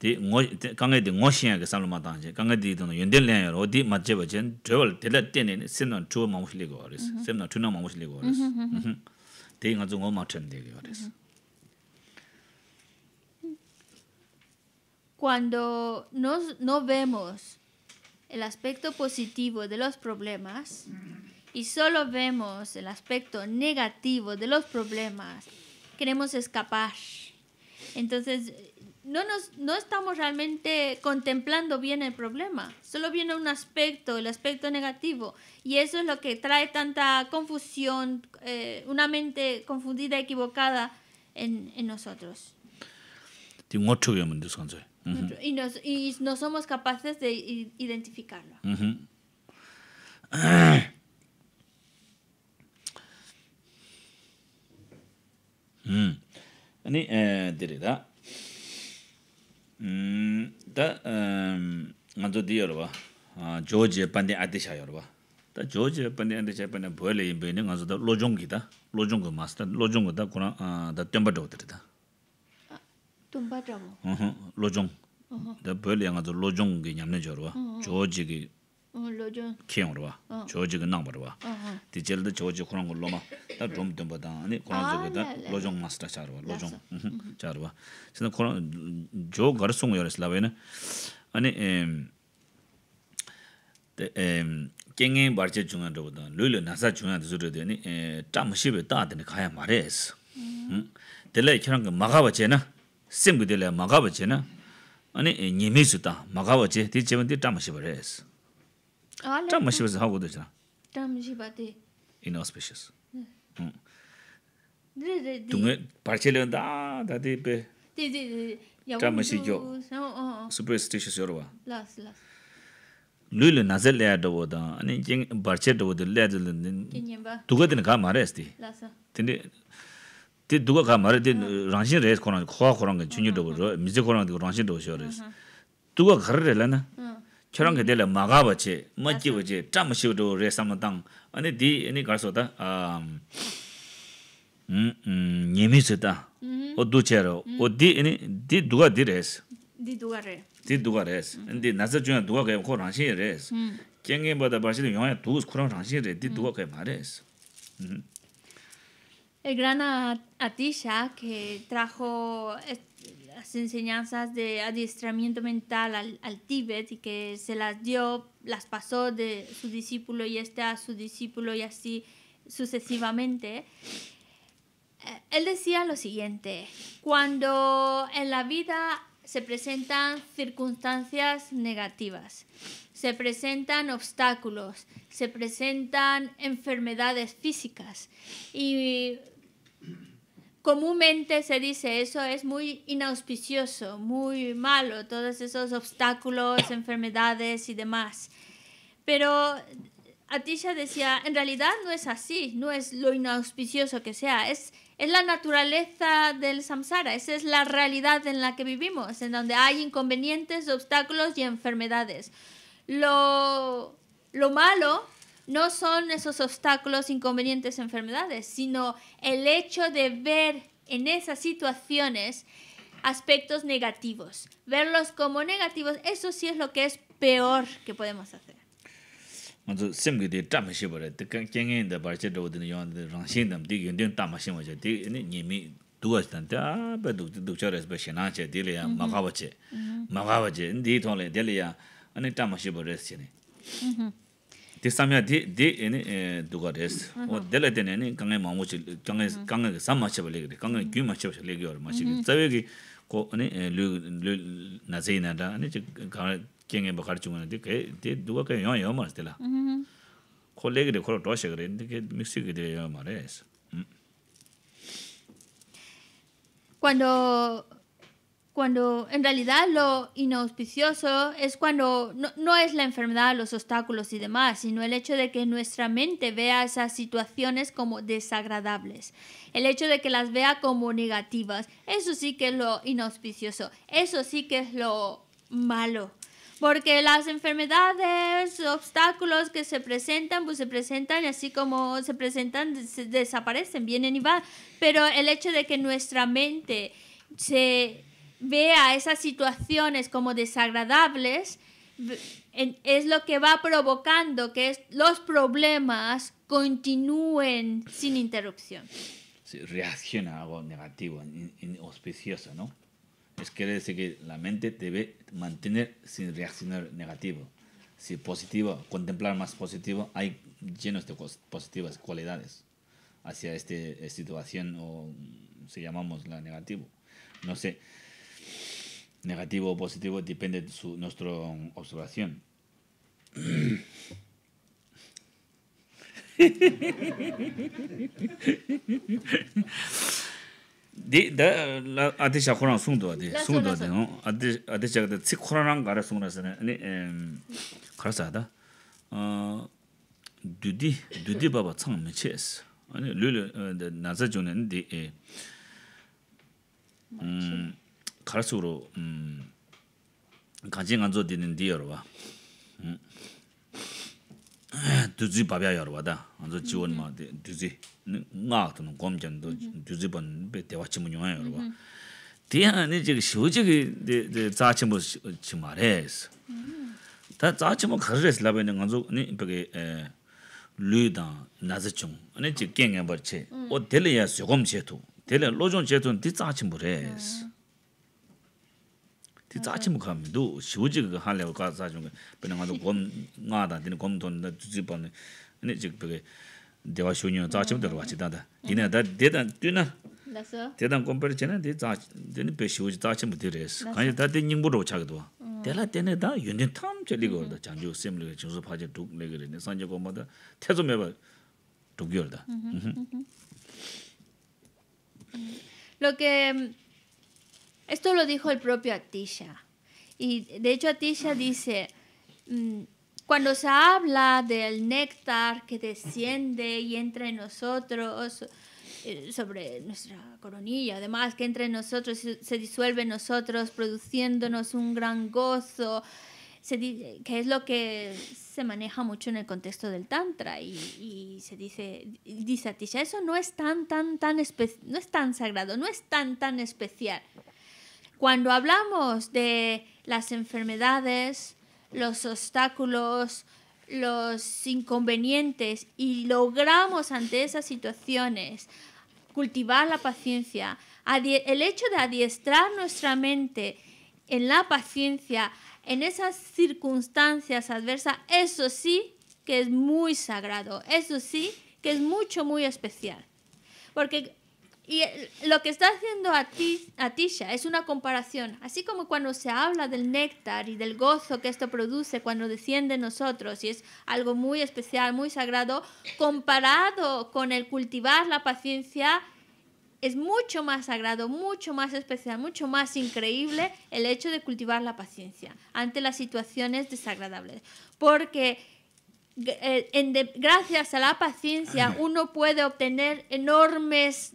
Speaker 2: 디 ngō kāngai dī ngō shiñā kā sāmlu mā tāngshī, kāngai dī tōno yondēn lēng yorō, dī mā chēpa chēn, chēwal tēlā tēne sēm nā chūwa mā mūshī līgō warīs, sēm nā chū nā mā mūshī līgō warīs, dī ngā dzō ngō mā chēn dī gī warīs.
Speaker 1: Cuando no, no vemos el aspecto positivo de los problemas y solo vemos el aspecto negativo de los problemas, queremos escapar. Entonces, no, no estamos realmente contemplando bien el problema. Solo viene un aspecto, el aspecto negativo. Y eso es lo que trae tanta confusión, eh, una mente confundida, equivocada en, en nosotros. Y, nos, y no somos capaces de identificarlo.
Speaker 2: 음다 먼저 디어로 와 조지 반디 아디샤 여러분 다 조지 반디 아디샤 반에 벌이 베네 먼저 로종기다 로종고 마스터 로종고다 그러나 다 템버도 되다 툼바 잡어 응 로종 다 벌이 양아도 로종기 냠네 저러와 조지기 키용으로 와. 조직은 나버로 와. 디젤도 조직 그런 걸로 막. 나 아니 그런 저거다. 로종 마스터 차르와 로종. 자로 진짜 그런 조 거르송 아니 음. 데음 갱에 버제 중간 저거다. 나사 중간 저러 되니 에 잠시베 따드니 가야 말해스. 델레 그런 거 막아 버제나. 아니 니미스다. 막아 버제. 디 ᱛᱟᱢ ᱢᱟᱥᱤᱵᱟ
Speaker 1: ᱛᱮ ᱫᱮ ᱭᱚᱨᱣᱟ ᱞᱟᱥ ᱞᱟᱥ
Speaker 2: ᱱᱟᱡᱮᱞ ᱞᱮᱭᱟ ᱡᱤᱝ ᱵᱟᱨᱪᱮ ᱛᱮ ᱫᱩᱜᱟ ᱜᱟᱢᱟᱨᱮ ᱫᱮ ᱨᱮᱥ ᱠᱚᱱᱟ ᱠᱷᱚᱣᱟ ᱠᱚᱨᱚᱝ ᱜᱮ ᱪᱩᱱᱤ ᱢᱤᱡᱮ ᱠᱚᱨᱚᱝ kyorang mm. kadele maga bache, maji bache, tam shivu dhu re samadang. Ani di, ani karso da, um, mm, mm, nyemi su da, o du che ro, o di, ani, di duga di res.
Speaker 1: Di duga re.
Speaker 2: Di duga res. Ani di, nasa chunga duga kaya ko rangshi di
Speaker 1: las enseñanzas de adiestramiento mental al, al Tíbet y que se las dio, las pasó de su discípulo y este a su discípulo y así sucesivamente. Eh, él decía lo siguiente, cuando en la vida se presentan circunstancias negativas, se presentan obstáculos, se presentan enfermedades físicas y comúnmente se dice eso es muy inauspicioso, muy malo, todos esos obstáculos, enfermedades y demás. Pero Atisha decía, en realidad no es así, no es lo inauspicioso que sea, es, es la naturaleza del samsara, esa es la realidad en la que vivimos, en donde hay inconvenientes, obstáculos y enfermedades. Lo, lo malo no son esos obstáculos, inconvenientes, enfermedades, sino el hecho de ver en esas situaciones aspectos negativos. Verlos como negativos, eso sí es lo que es peor que podemos hacer.
Speaker 2: Ke samya dee, dee ene eh, duwaka rees. Mm-hmm. O, dela dene ene ganga e maamu uchi, ganga e sam mm-hmm. machi pa lega dee, ganga e gyun machi pa lego arum machi ki. Mm-hmm. Tsawe kee, ko, ene, le, eh, le, nazi ina da, ane che, kaa, kienge pa khari yon yon
Speaker 1: Ko yon cuando en realidad lo inauspicioso es cuando no, es la enfermedad, los obstáculos y demás, sino el hecho de que nuestra mente vea esas situaciones como desagradables, el hecho de que las vea como negativas, eso sí que es lo inauspicioso, eso sí que es lo malo. Porque las enfermedades, obstáculos que se presentan, pues se presentan y así como se presentan, desaparecen, vienen y van. Pero el hecho de que nuestra mente se vea esas situaciones como desagradables, es lo que va provocando que los problemas continúen sin interrupción.
Speaker 3: si
Speaker 2: reacciona a algo negativo, inauspicioso, ¿no? Es decir que la mente debe mantener sin reaccionar negativo. Si positivo, contemplar más positivo, hay llenos de positivas cualidades hacia esta eh, situación o mm, si llamamos la negativo. No sé, negativo o positivo depende de su nuestro... observación. di da la ati sha khuran sung do di sung do de no de tsik khuran rang gar sung ra sa ne ani em da a ah, du di du di baba chang me ches ani lu eh, na za jone ne di e um 갈수록 음 가진 안 좋되는 디어로 와. 두지 바비아 여러분다. 먼저 지원 마데 두지. 나트는 검전도 두지 번 배대 왔지 뭐냐 여러분. 대안이 저기 쇼적이 자체 뭐 정말 다 자체 뭐 가르쳤을라 보이는 건 아니 이게 에 류다 나자촌 아니 지깽에 버체 오델이야 조금 제도 델레 로존 제도 디 자체 뭐래스 디 자치 못 가면 너 쇼지가 할려고 좀 그냥 가서 곰 되는 곰돈다 주지번에 아니 지금 그게 대화 쇼니 자치 못 들어왔지다다 이내다 대단 뛰나 대단 공부를 디 자치 되는 배 쇼지 자치 못 들어서 아니 다 되는 거로 차기도 대라 때네다 윤진 탐 저리고 그러다 장주 쌤들 중수 파제 독 내거든 산제 공부다 태조 매봐 독이 얼다
Speaker 1: lo que Esto lo dijo el propio Atisha. Y de hecho Atisha dice, mm, cuando se habla del néctar que desciende y entra en nosotros, eh, sobre nuestra coronilla, además que entra en nosotros, se disuelve en nosotros, produciéndonos un gran gozo, se que es lo que se maneja mucho en el contexto del tantra y, se dice dice Atisha eso no es tan tan tan no es tan sagrado no es tan tan especial cuando hablamos de las enfermedades, los obstáculos, los inconvenientes y logramos ante esas situaciones cultivar la paciencia, el hecho de adiestrar nuestra mente en la paciencia, en esas circunstancias adversas, eso sí que es muy sagrado, eso sí que es mucho, muy especial. Porque y eh, lo que está haciendo Atisha es una comparación. Así como cuando se habla del néctar y del gozo que esto produce cuando desciende en nosotros, y es algo muy especial, muy sagrado, comparado con el cultivar la paciencia, es mucho más sagrado, mucho más especial, mucho más increíble el hecho de cultivar la paciencia ante las situaciones desagradables. Porque eh, gracias a la paciencia uno puede obtener enormes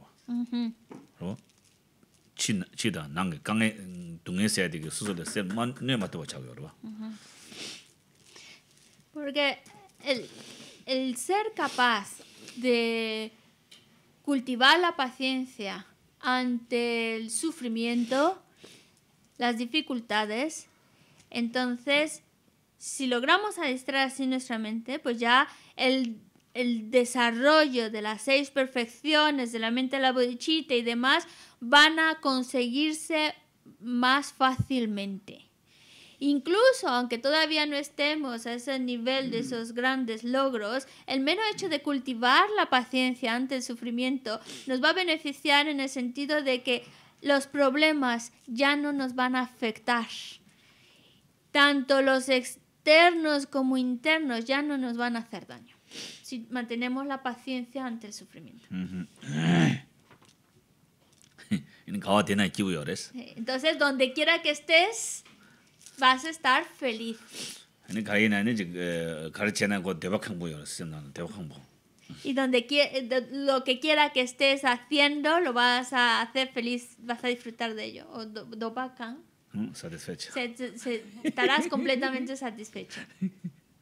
Speaker 1: Porque el el ser capaz de cultivar la paciencia ante el sufrimiento, las dificultades, entonces si logramos adiestrar así nuestra mente, pues ya el el desarrollo de las seis perfecciones de la mente de la bodichita y demás van a conseguirse más fácilmente. Incluso aunque todavía no estemos a ese nivel de mm. esos grandes logros, el mero hecho de cultivar la paciencia ante el sufrimiento nos va a beneficiar en el sentido de que los problemas ya no nos van a afectar. Tanto los externos como internos ya no nos van a hacer daño si mantenemos la paciencia ante el sufrimiento.
Speaker 2: Entonces,
Speaker 1: donde quiera que estés, vas a estar feliz. Y donde eh, lo que quiera que estés haciendo, lo vas a hacer feliz, vas a disfrutar de ello. O mm, Satisfecho. estarás completamente satisfecho.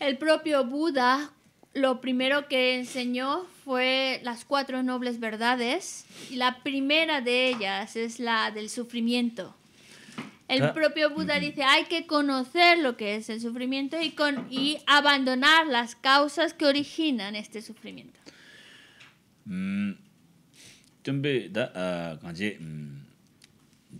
Speaker 1: El propio Buda lo primero que enseñó fue las cuatro nobles verdades y la primera de ellas es la del sufrimiento. El propio Buda dice, hay que conocer lo que es el sufrimiento y, abandonar las causas que originan este sufrimiento.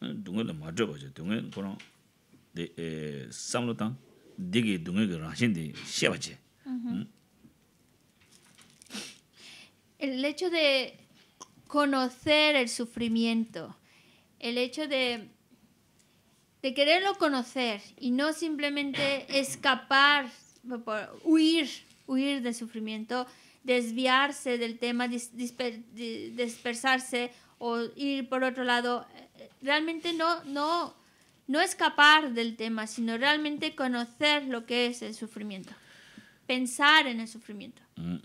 Speaker 1: El hecho de conocer el sufrimiento, el hecho de, de quererlo conocer y no simplemente escapar, huir, huir del sufrimiento, desviarse del tema, dispersarse o ir por otro lado, realmente no, no, no escapar del tema, sino realmente conocer lo que es el sufrimiento, pensar en el sufrimiento.
Speaker 2: Mm.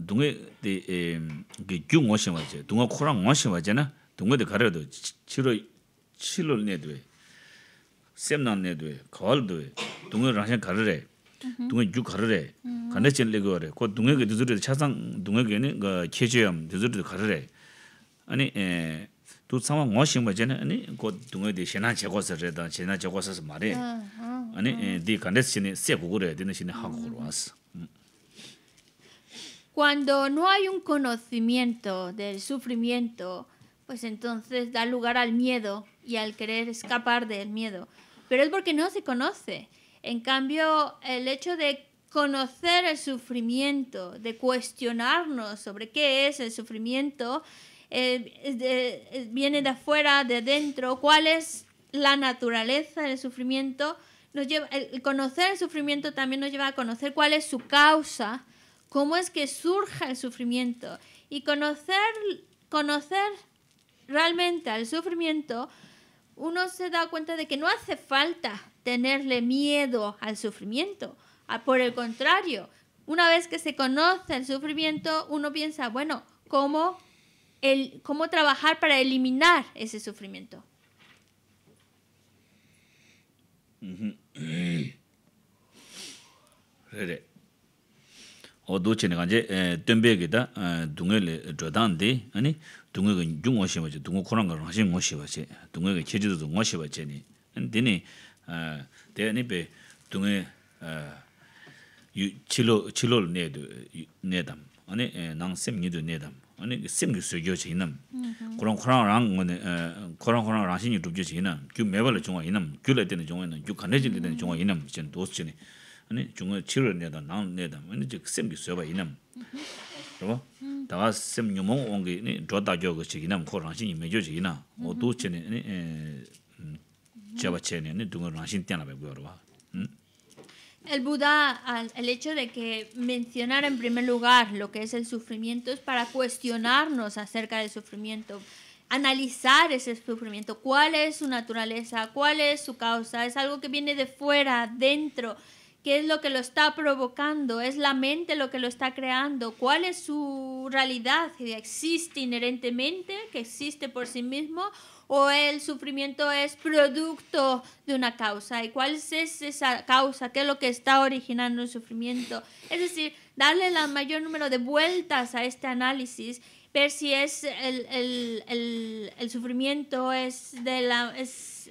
Speaker 2: Eh, dunga di gi gyu ngoshin wache, dunga kura ngoshin wache na, dunga di kare wado chilo, chilo ne dwe, semna ne dwe, kawal dwe, dunga rangshan kare re, 그 mm-hmm. gyu kare re, mm-hmm. kane chen le go re, kwa dunga ki dhuzuri di chasang, dunga ki kye cheyam, dhuzuri di kare re, ani du eh, tsangwa ngoshin wache na, ani kwa dunga di kwasa kwasa
Speaker 3: ani eh, di
Speaker 2: chen se dina
Speaker 1: Cuando no hay un conocimiento del sufrimiento, pues entonces da lugar al miedo y al querer escapar del miedo. Pero es porque no se conoce. En cambio, el hecho de conocer el sufrimiento, de cuestionarnos sobre qué es el sufrimiento, eh, eh, viene de afuera, de dentro, cuál es la naturaleza del sufrimiento, el conocer el sufrimiento también nos lleva a conocer cuál es su causa, cómo es que surja el sufrimiento y conocer, conocer realmente al sufrimiento, uno se da cuenta de que no hace falta tenerle miedo al sufrimiento. Por el contrario, una vez que se conoce el sufrimiento, uno piensa, bueno, ¿cómo, el, cómo trabajar para eliminar ese sufrimiento?
Speaker 2: 어도 간제 nganche tenpe 드단데 아니 dunga le dredan de ani dunga ge yung o shiwa che, dunga koran ka rangshin o shiwa che, dunga ge cheche dhudu o shiwa che ni. Dini, de ani pe dunga chilo ne dhu ne dham, ani nang sem nyi dham, sem ki sui jo che dhub mewa le le El Buda,
Speaker 1: el hecho de que mencionara en primer lugar lo que es el sufrimiento es para cuestionarnos acerca del sufrimiento, analizar ese sufrimiento, cuál es su naturaleza, cuál es su causa, es algo que viene de fuera, dentro, ¿Qué es lo que lo está provocando? ¿Es la mente lo que lo está creando? ¿Cuál es su realidad? ¿Existe inherentemente, que existe por sí mismo? ¿O el sufrimiento es producto de una causa? ¿Y cuál es esa causa? ¿Qué es lo que está originando el sufrimiento? Es decir, darle el mayor número de vueltas a este análisis, ver si es el, sufrimiento es de la... Es,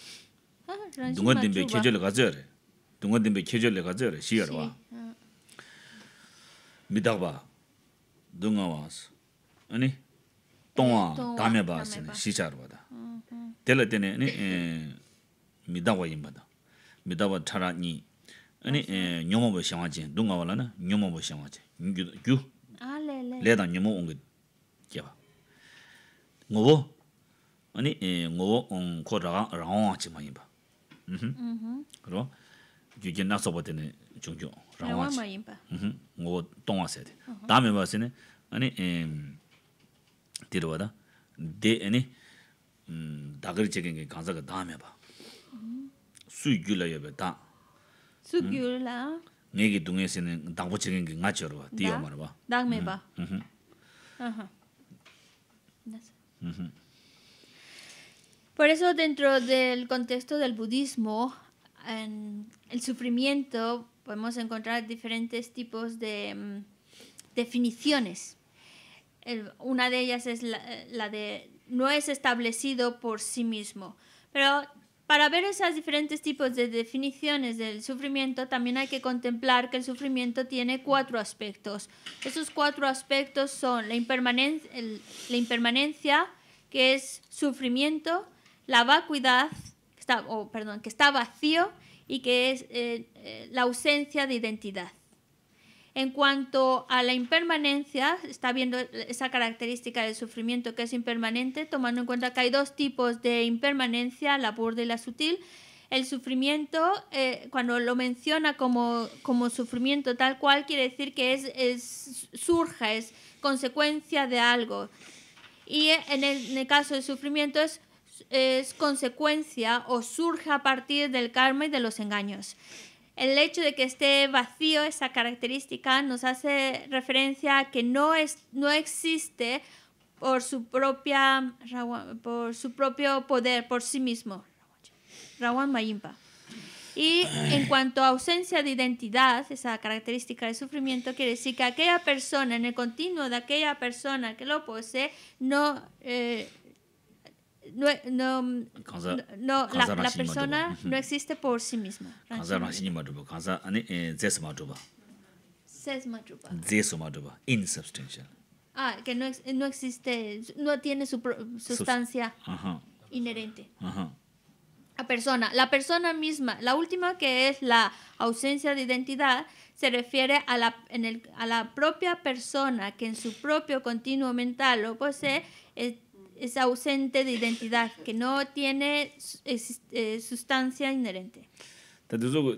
Speaker 3: dungan dimbe kyejo le
Speaker 2: gajo re dungan dimbe kyejo 와. gajo re shiyo rwa midag ba dunga wa asu ani tonga dame ba asu shisha rwa da tela 차라니. 아니. midag wa yinba da 와라나. ba thara nyi ani nyomo bo shiwa jen dunga wa lana nyomo bo shiwa jen gyu nyomo onge kiawa ngobo ngobo 그럼 주제 나서 버드네 라마치 음음 뭐 동화세 uh-huh. 다음에 봐서네 아니 에 들어와다 데 아니 음 다그르적인 게 간사가 다음에 봐 mm-hmm. 수익률이야 다 네게 동에서는 당보적인 게 맞죠로 띄어 말아 봐 다음에 봐 음음
Speaker 1: 아하 uh-huh. Por eso dentro del contexto del budismo, en el sufrimiento podemos encontrar diferentes tipos de mm, definiciones. una de ellas es la, de no es establecido por sí mismo. Pero para ver esos diferentes tipos de definiciones del sufrimiento, también hay que contemplar que el sufrimiento tiene cuatro aspectos. Esos cuatro aspectos son la impermanencia, que es sufrimiento, la vacuidad, está, perdón, que está vacío y que es eh, eh, la ausencia de identidad. En cuanto a la impermanencia, está viendo esa característica del sufrimiento que es impermanente, tomando en cuenta que hay dos tipos de impermanencia, la burda y la sutil. El sufrimiento, eh, cuando lo menciona como, como, sufrimiento tal cual, quiere decir que es, es es consecuencia de algo. Y en el, en el caso del sufrimiento es es consecuencia o surge a partir del karma y de los engaños. El hecho de que esté vacío, esa característica, nos hace referencia a que no, es, no existe por su, propia, por su propio poder, por sí mismo. Rawan Mayimpa. Y en cuanto a ausencia de identidad, esa característica de sufrimiento, quiere decir que aquella persona, en el continuo de aquella persona que lo posee, no, eh, no, no, la, la, persona no existe por sí misma. Eh,
Speaker 2: Insubstantial.
Speaker 1: Ah, que no, no existe, no tiene su sustancia inherente. La persona, la persona misma, la última que es la ausencia de identidad, se refiere a la, a la propia persona que en su propio continuo mental lo posee es ausente de identidad, que no tiene eh, sustancia inherente. Esto,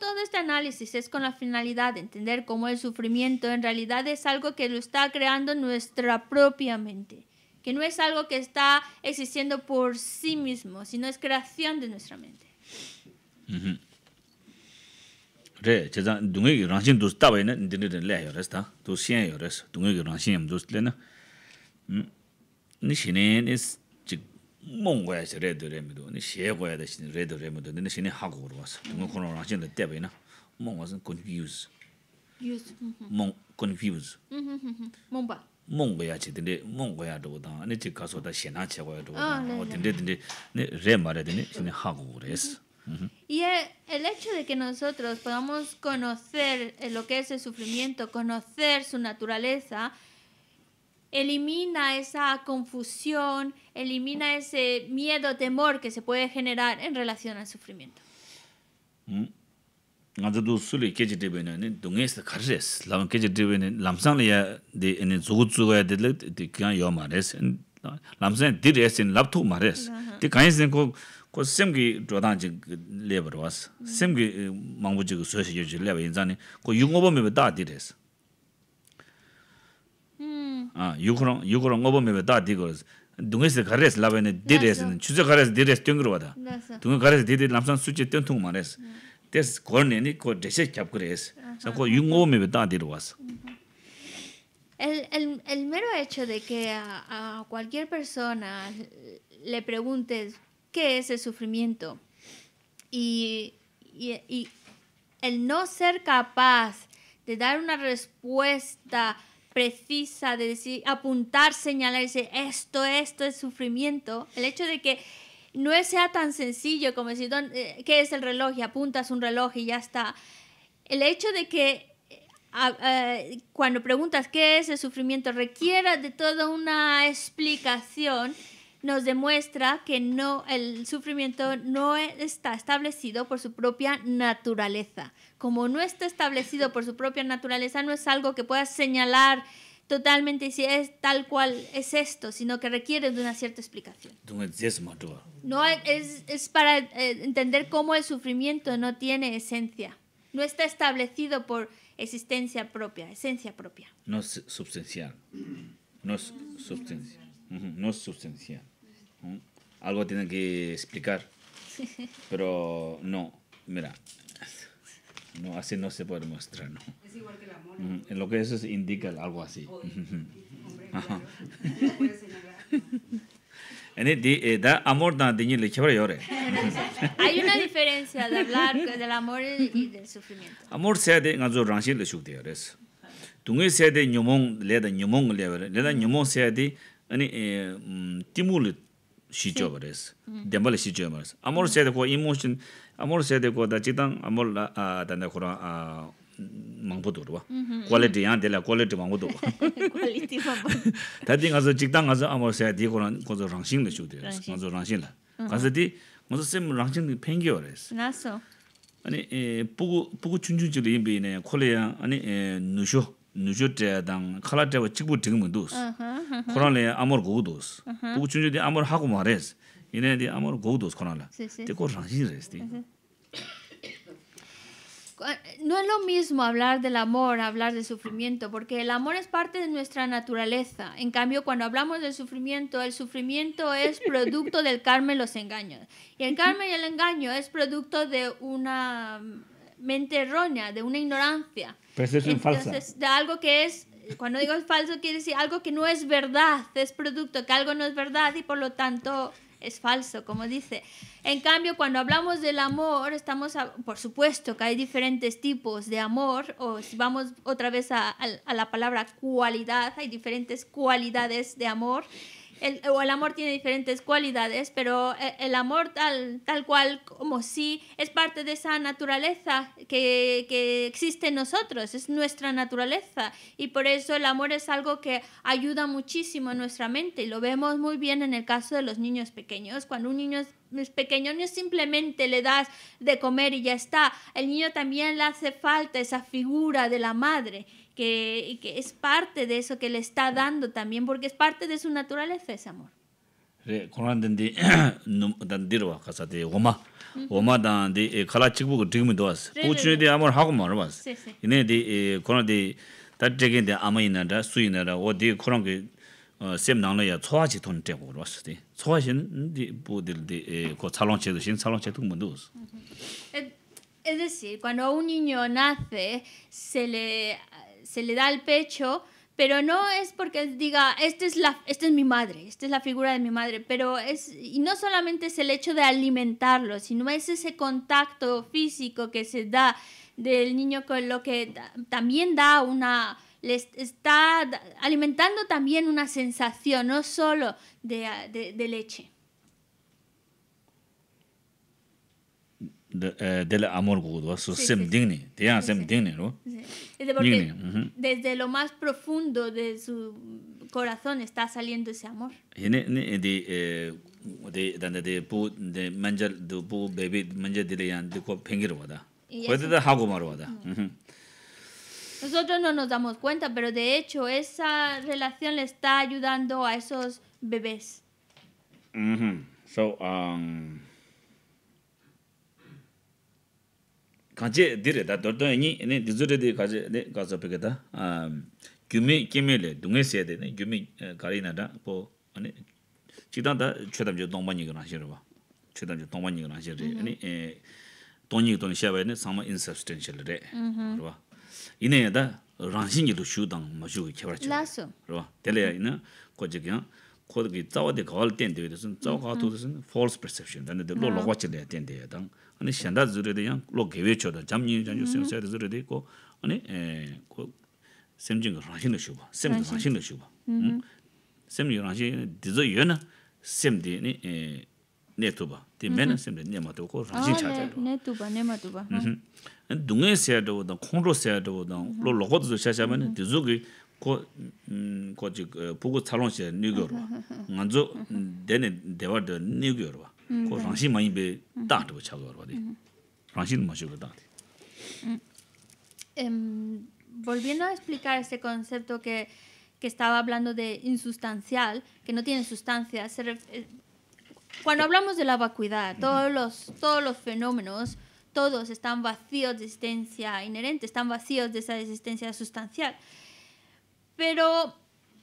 Speaker 1: todo este análisis es con la finalidad de entender cómo el sufrimiento en realidad es algo que lo está creando nuestra propia mente, que no es algo que está existiendo por sí mismo, sino es creación de nuestra mente.
Speaker 2: re che zang dungi gi rangxin dus tabay na ndi ndi ndi le yo res ta du xian yo res dungi gi rangxin yam dus le na ni xin ni ni chik mong guaya xe re do re mi do ni xie guaya da xin re do mi rangxin da tabay na confuse ba kaso da na ma res
Speaker 1: Y e, el, hecho de que nosotros podamos conocer eh, lo que es el sufrimiento, conocer su naturaleza, elimina esa confusión, elimina ese miedo, temor que se puede generar en relación al sufrimiento.
Speaker 2: ko simgi dhwadan jik lebar was, simgi mangbu jik suyashi jik lebar yinzani, ko yu ngobo mebe daa di res. Yu kura ngobo mebe daa di kores, dungi si kares laba yinzani di res, chuzi kares di res tiongir wada, dungi kares di di lamsan ko deshe ko yu
Speaker 1: El, el, el mero hecho de que a, a cualquier persona le preguntes qué es el sufrimiento y, el no ser capaz de dar una respuesta precisa, de decir, apuntar, señalar, decir, esto, esto es sufrimiento, el hecho de que no sea tan sencillo como decir, eh, ¿qué es el reloj? Y apuntas un reloj y ya está. El hecho de que eh, eh, cuando preguntas qué es el sufrimiento requiera de toda una explicación nos demuestra que no, el sufrimiento no está establecido por su propia naturaleza. Como no está establecido por su propia naturaleza, no es algo que puedas señalar totalmente si es tal cual es esto, sino que requiere de una cierta explicación. No es, para eh, entender cómo el sufrimiento no tiene esencia, no está establecido por existencia propia, esencia propia.
Speaker 2: No es substancial, no es substancial no es sustancia. Algo tiene que explicar. Pero no, mira, no, así no se puede mostrar, ¿no? Es igual que el amor. En lo que eso indica algo así.
Speaker 1: Hay una diferencia de hablar del amor y del sufrimiento.
Speaker 2: Amor sea de ngazo le shuk de yores. de nyomong le da nyomong le da nyomong sea de 아니 티무르 시죠 버레스 뎀발레 시죠 버레스 아모르 세데고 이모션 아모르 세데고 다 지당 아몰라 아 단다 코라 아 망보도로 봐 퀄리티 안 될라 퀄리티 망보도
Speaker 3: 퀄리티 망보
Speaker 2: 다딩 가서 직당 가서 아모르 세데 이거는 고조 랑싱의 주대 고조 랑싱라 가서 디 고조 쌤 랑싱의 팽겨레스 나서 아니 에 부구 부구 춘춘지로 임비네 콜레야 아니 에 누쇼 No es
Speaker 1: lo mismo hablar del amor, hablar del sufrimiento, porque el amor es parte de nuestra naturaleza. En cambio, cuando hablamos del sufrimiento, el sufrimiento es producto del karma y los engaños. Y el karma y el engaño es producto de una mente errónea, de una ignorancia.
Speaker 2: Entonces,
Speaker 1: De algo que es, cuando digo falso, quiere decir algo que no es verdad, es producto, que algo no es verdad y por lo tanto es falso, como dice. En cambio, cuando hablamos del amor, estamos, por supuesto que hay diferentes tipos de amor, o si vamos otra vez a la palabra cualidad, hay diferentes cualidades de amor el, o el amor tiene diferentes cualidades, pero eh, el, amor tal, cual como sí es parte de esa naturaleza que, existe en nosotros, es nuestra naturaleza. Y por eso el amor es algo que ayuda muchísimo a nuestra mente y lo vemos muy bien en el caso de los niños pequeños. Cuando un niño es pequeño no simplemente le das de comer y ya está. El niño también le hace falta esa figura de la madre que, que es parte de eso que le está dando también, porque es parte de su naturaleza ese amor.
Speaker 2: re koran dendi dan dirwa de goma goma dan de khala chigbu gu digmi dos de amor hago mar bas ine de koran de ta tegen de amai na da sui o de koran que sem nang la ya chwa chi te de chwa de bu de de ko chalon che de shin mundos
Speaker 1: Es decir, cuando un niño nace, se le se le da al pecho, pero no es porque diga, esta es, la, esta es mi madre, esta es la figura de mi madre, pero es, y no solamente es el hecho de alimentarlo, sino es ese contacto físico que se da del niño con lo que también da una, está alimentando también una sensación, no solo de leche.
Speaker 2: Eh, del amor gudo su sem dingne te han sem dingne no
Speaker 1: porque desde lo más profundo de su corazón está saliendo ese amor
Speaker 2: ne ne de eh, de de de pu de manjal de bu baby manje dile yan de ko phengir wada puede de hago mar wada mm.
Speaker 1: nosotros no nos damos cuenta pero de hecho esa relación le está ayudando a esos bebés
Speaker 2: Mhm, so um 간제 디레 다 더더니 에네 디즈르디 가제 네 가서 베게다 아 규미 김메레 동에 세야 되네 규미 가리나다 포 아니 지단다 최담제 동만이 그나 하셔 봐 최담제 동만이 그나 하셔 되 아니 에 돈이 돈 시아베네 사마 인서스텐셜레 그러와 이네다 ranjin yidu shu dang ma ya 코드기 자와데 걸 텐데도슨 자와도슨 폴스 퍼셉션 근데 로 로거치데 텐데야던 아니 샹다 즈르데야 로 게웨초던 잠니 잔유 센서 즈르데 있고 아니 에코 샘징 라신의 슈바 샘디 라신의 슈바 음 샘디 라신 디저 예나 샘디 에 네투바 디 샘디 네마도 라신 차자도
Speaker 1: 네투바 네마도바 응
Speaker 2: 둥에 세도던 콩로 세도던 로 로거도 샤샤만 디주기 volviendo
Speaker 1: a explicar este concepto que que estaba hablando de insustancial, que no tiene sustancia, eh, cuando hablamos de la vacuidad, todos los todos los fenómenos todos están vacíos de existencia inherente, están vacíos de esa existencia sustancial pero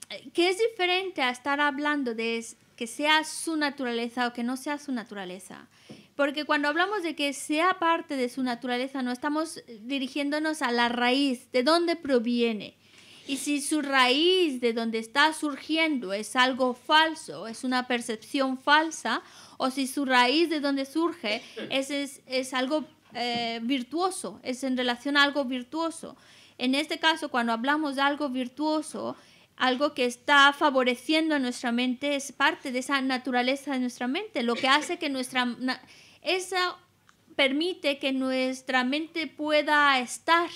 Speaker 1: eh, ¿qué es diferente a estar hablando de que sea su naturaleza o que no sea su naturaleza. Porque cuando hablamos de que sea parte de su naturaleza, no estamos eh, dirigiéndonos a la raíz, de dónde proviene. Y si su raíz de donde está surgiendo es algo falso, es una percepción falsa, o si su raíz de donde surge es, es, algo eh, virtuoso, es en relación a algo virtuoso. En este caso, cuando hablamos de algo virtuoso, algo que está favoreciendo a nuestra mente, es parte de esa naturaleza de nuestra mente, lo que hace que nuestra... Esa permite que nuestra mente pueda estar.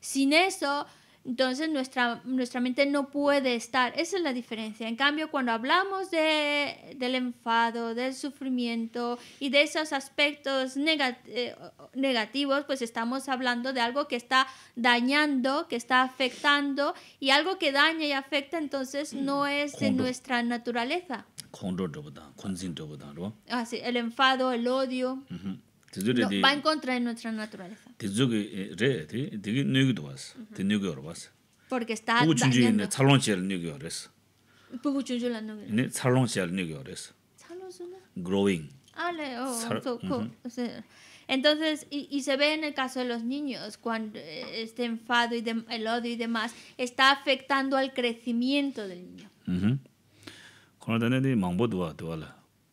Speaker 1: Sin eso, entonces nuestra, nuestra mente no puede estar. Esa es la diferencia. En cambio, cuando hablamos de, del enfado, del sufrimiento y de esos aspectos eh, negativos, pues estamos hablando de algo que está dañando, que está afectando y algo que daña y afecta entonces mm. no es de nuestra naturaleza. Así, ah, el enfado, el odio va en contra de nuestra naturaleza.
Speaker 2: Eh, Porque está Growing.
Speaker 1: Oh, entonces, y, se ve en el caso de los niños, cuando eh, este enfado y el odio y demás está afectando al crecimiento del niño.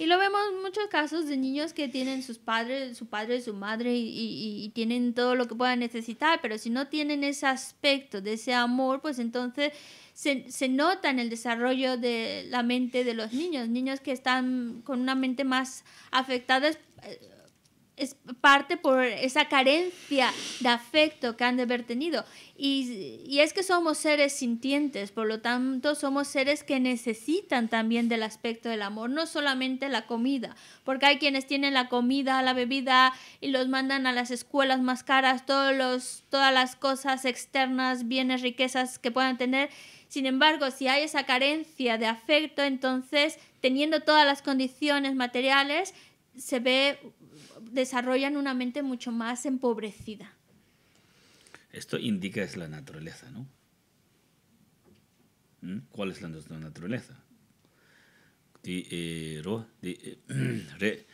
Speaker 1: Y lo vemos muchos casos de niños que tienen sus padres, su padre, su madre y, y, tienen todo lo que puedan necesitar, pero si no tienen ese aspecto de ese amor, pues entonces se, se nota en el desarrollo de la mente de los niños, niños que están con una mente más afectada eh, es parte por esa carencia de afecto que han de haber tenido. Y, es que somos seres sintientes, por lo tanto somos seres que necesitan también del aspecto del amor, no solamente la comida, porque hay quienes tienen la comida, la bebida y los mandan a las escuelas más caras, todos los, todas las cosas externas, bienes, riquezas que puedan tener. Sin embargo, si hay esa carencia de afecto, entonces teniendo todas las condiciones materiales, se ve desarrollan una mente mucho más empobrecida.
Speaker 2: Esto indica es la naturaleza, ¿no? ¿Mm? ¿Cuál es la naturaleza? Eh, eh,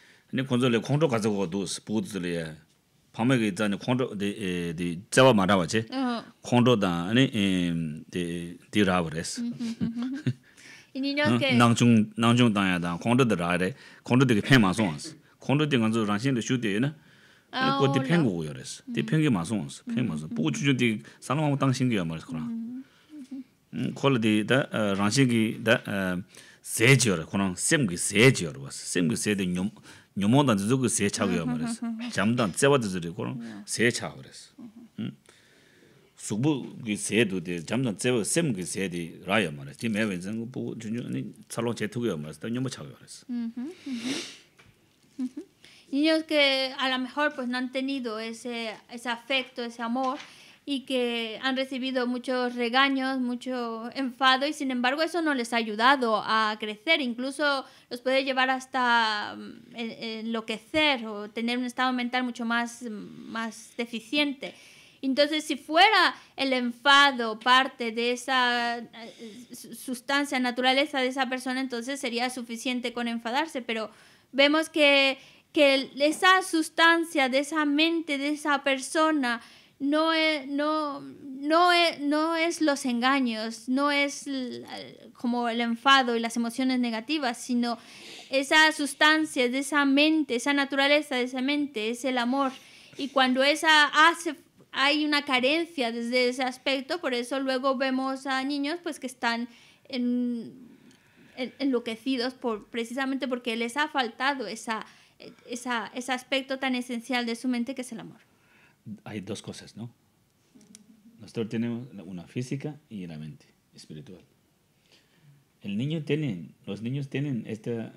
Speaker 2: 콘도 된 건저 랑신의 슈데에나 그거 대팽 거고 요래서 대팽 게 맞은 거스 팽 보고 주저디 상황 못 당신 게 말했어 음 콜디다 랑신기다 세지어라 그런 샘기 세지어로 왔어 샘기 세대 념 념원단 저거 그 세차고요 말했어 잠단 째와도 저리 그런 세차 그랬어 수부기 세도데 잠단 째와 샘기 세대 라야 말했지 매번 전부 보고 주저니 살로 제투고요 말했어 념모 차고요 그랬어
Speaker 1: 음 Niños que a lo mejor pues no han tenido ese, ese afecto, ese amor y que han recibido muchos regaños, mucho enfado y sin embargo eso no les ha ayudado a crecer, incluso los puede llevar hasta mm, enloquecer o tener un estado mental mucho más, mm, más deficiente. Entonces, si fuera el enfado parte de esa eh, sustancia, naturaleza de esa persona, entonces sería suficiente con enfadarse, pero Vemos que, que esa sustancia de esa mente, de esa persona, no es, no, no, es, no es los engaños, no es como el enfado y las emociones negativas, sino esa sustancia de esa mente, esa naturaleza de esa mente, es el amor. Y cuando esa hace, hay una carencia desde ese aspecto, por eso luego vemos a niños pues que están en enloquecidos por, precisamente porque les ha faltado e, esa, ese aspecto tan esencial de su mente que es el amor.
Speaker 2: Hay dos cosas, ¿no? Nosotros tenemos una física y una mente espiritual. El niño tiene, los niños tienen esta,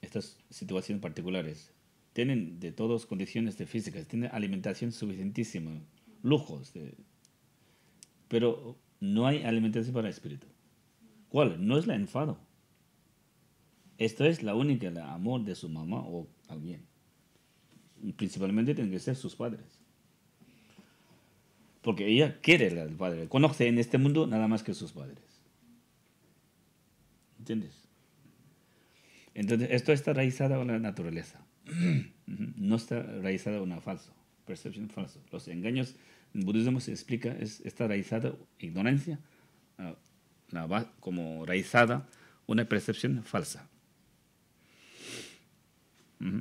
Speaker 2: estas situaciones particulares. Tienen de todos condiciones de físicas, tienen alimentación suficientísima, lujos. pero no hay alimentación para el espíritu. ¿Cuál? no es la enfado. Esto es la única, el amor de su mamá o alguien. Principalmente tiene que ser sus padres. Porque ella quiere al padre, conoce en este mundo nada más que sus padres. ¿Entiendes? Entonces, esto está raizado en la naturaleza. no está raizado en una falso, percepción falso. Los engaños en budismo se explica, es, está raizado ignorancia, ah, como raizada, una percepción falsa.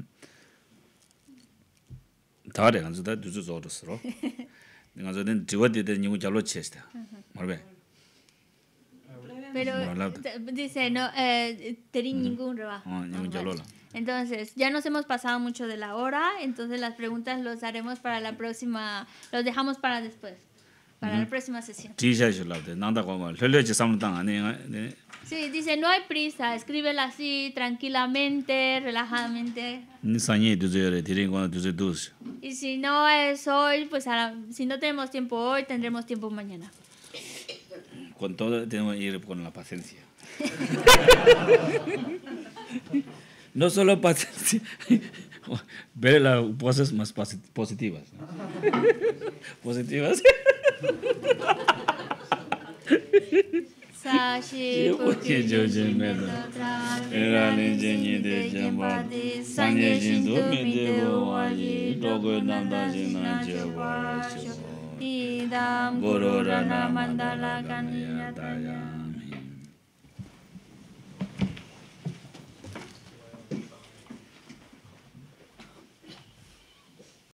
Speaker 2: Pero
Speaker 1: dice, no, eh, ningún rebajo. Ah, entonces, ya nos hemos pasado mucho de la hora, entonces las preguntas los haremos para la próxima, los dejamos para después para la próxima sesión. Sí, dice, no hay prisa, escríbela así, tranquilamente, relajadamente. Y si no es hoy, pues si no tenemos tiempo hoy, tendremos tiempo mañana.
Speaker 2: Con todo tenemos que ir con la paciencia. no solo paciencia, ver las cosas más positivas.
Speaker 3: positivas. 哈哈哈哈哈哈！哈
Speaker 1: 哈哈哈。三世菩提究竟灭道，未来人间已得者，上列净土灭度往矣，多
Speaker 2: 国南达尽能觉悟。
Speaker 1: 一、二、三、四、五、六、七、八、九、十。不若然南无阿弥陀佛。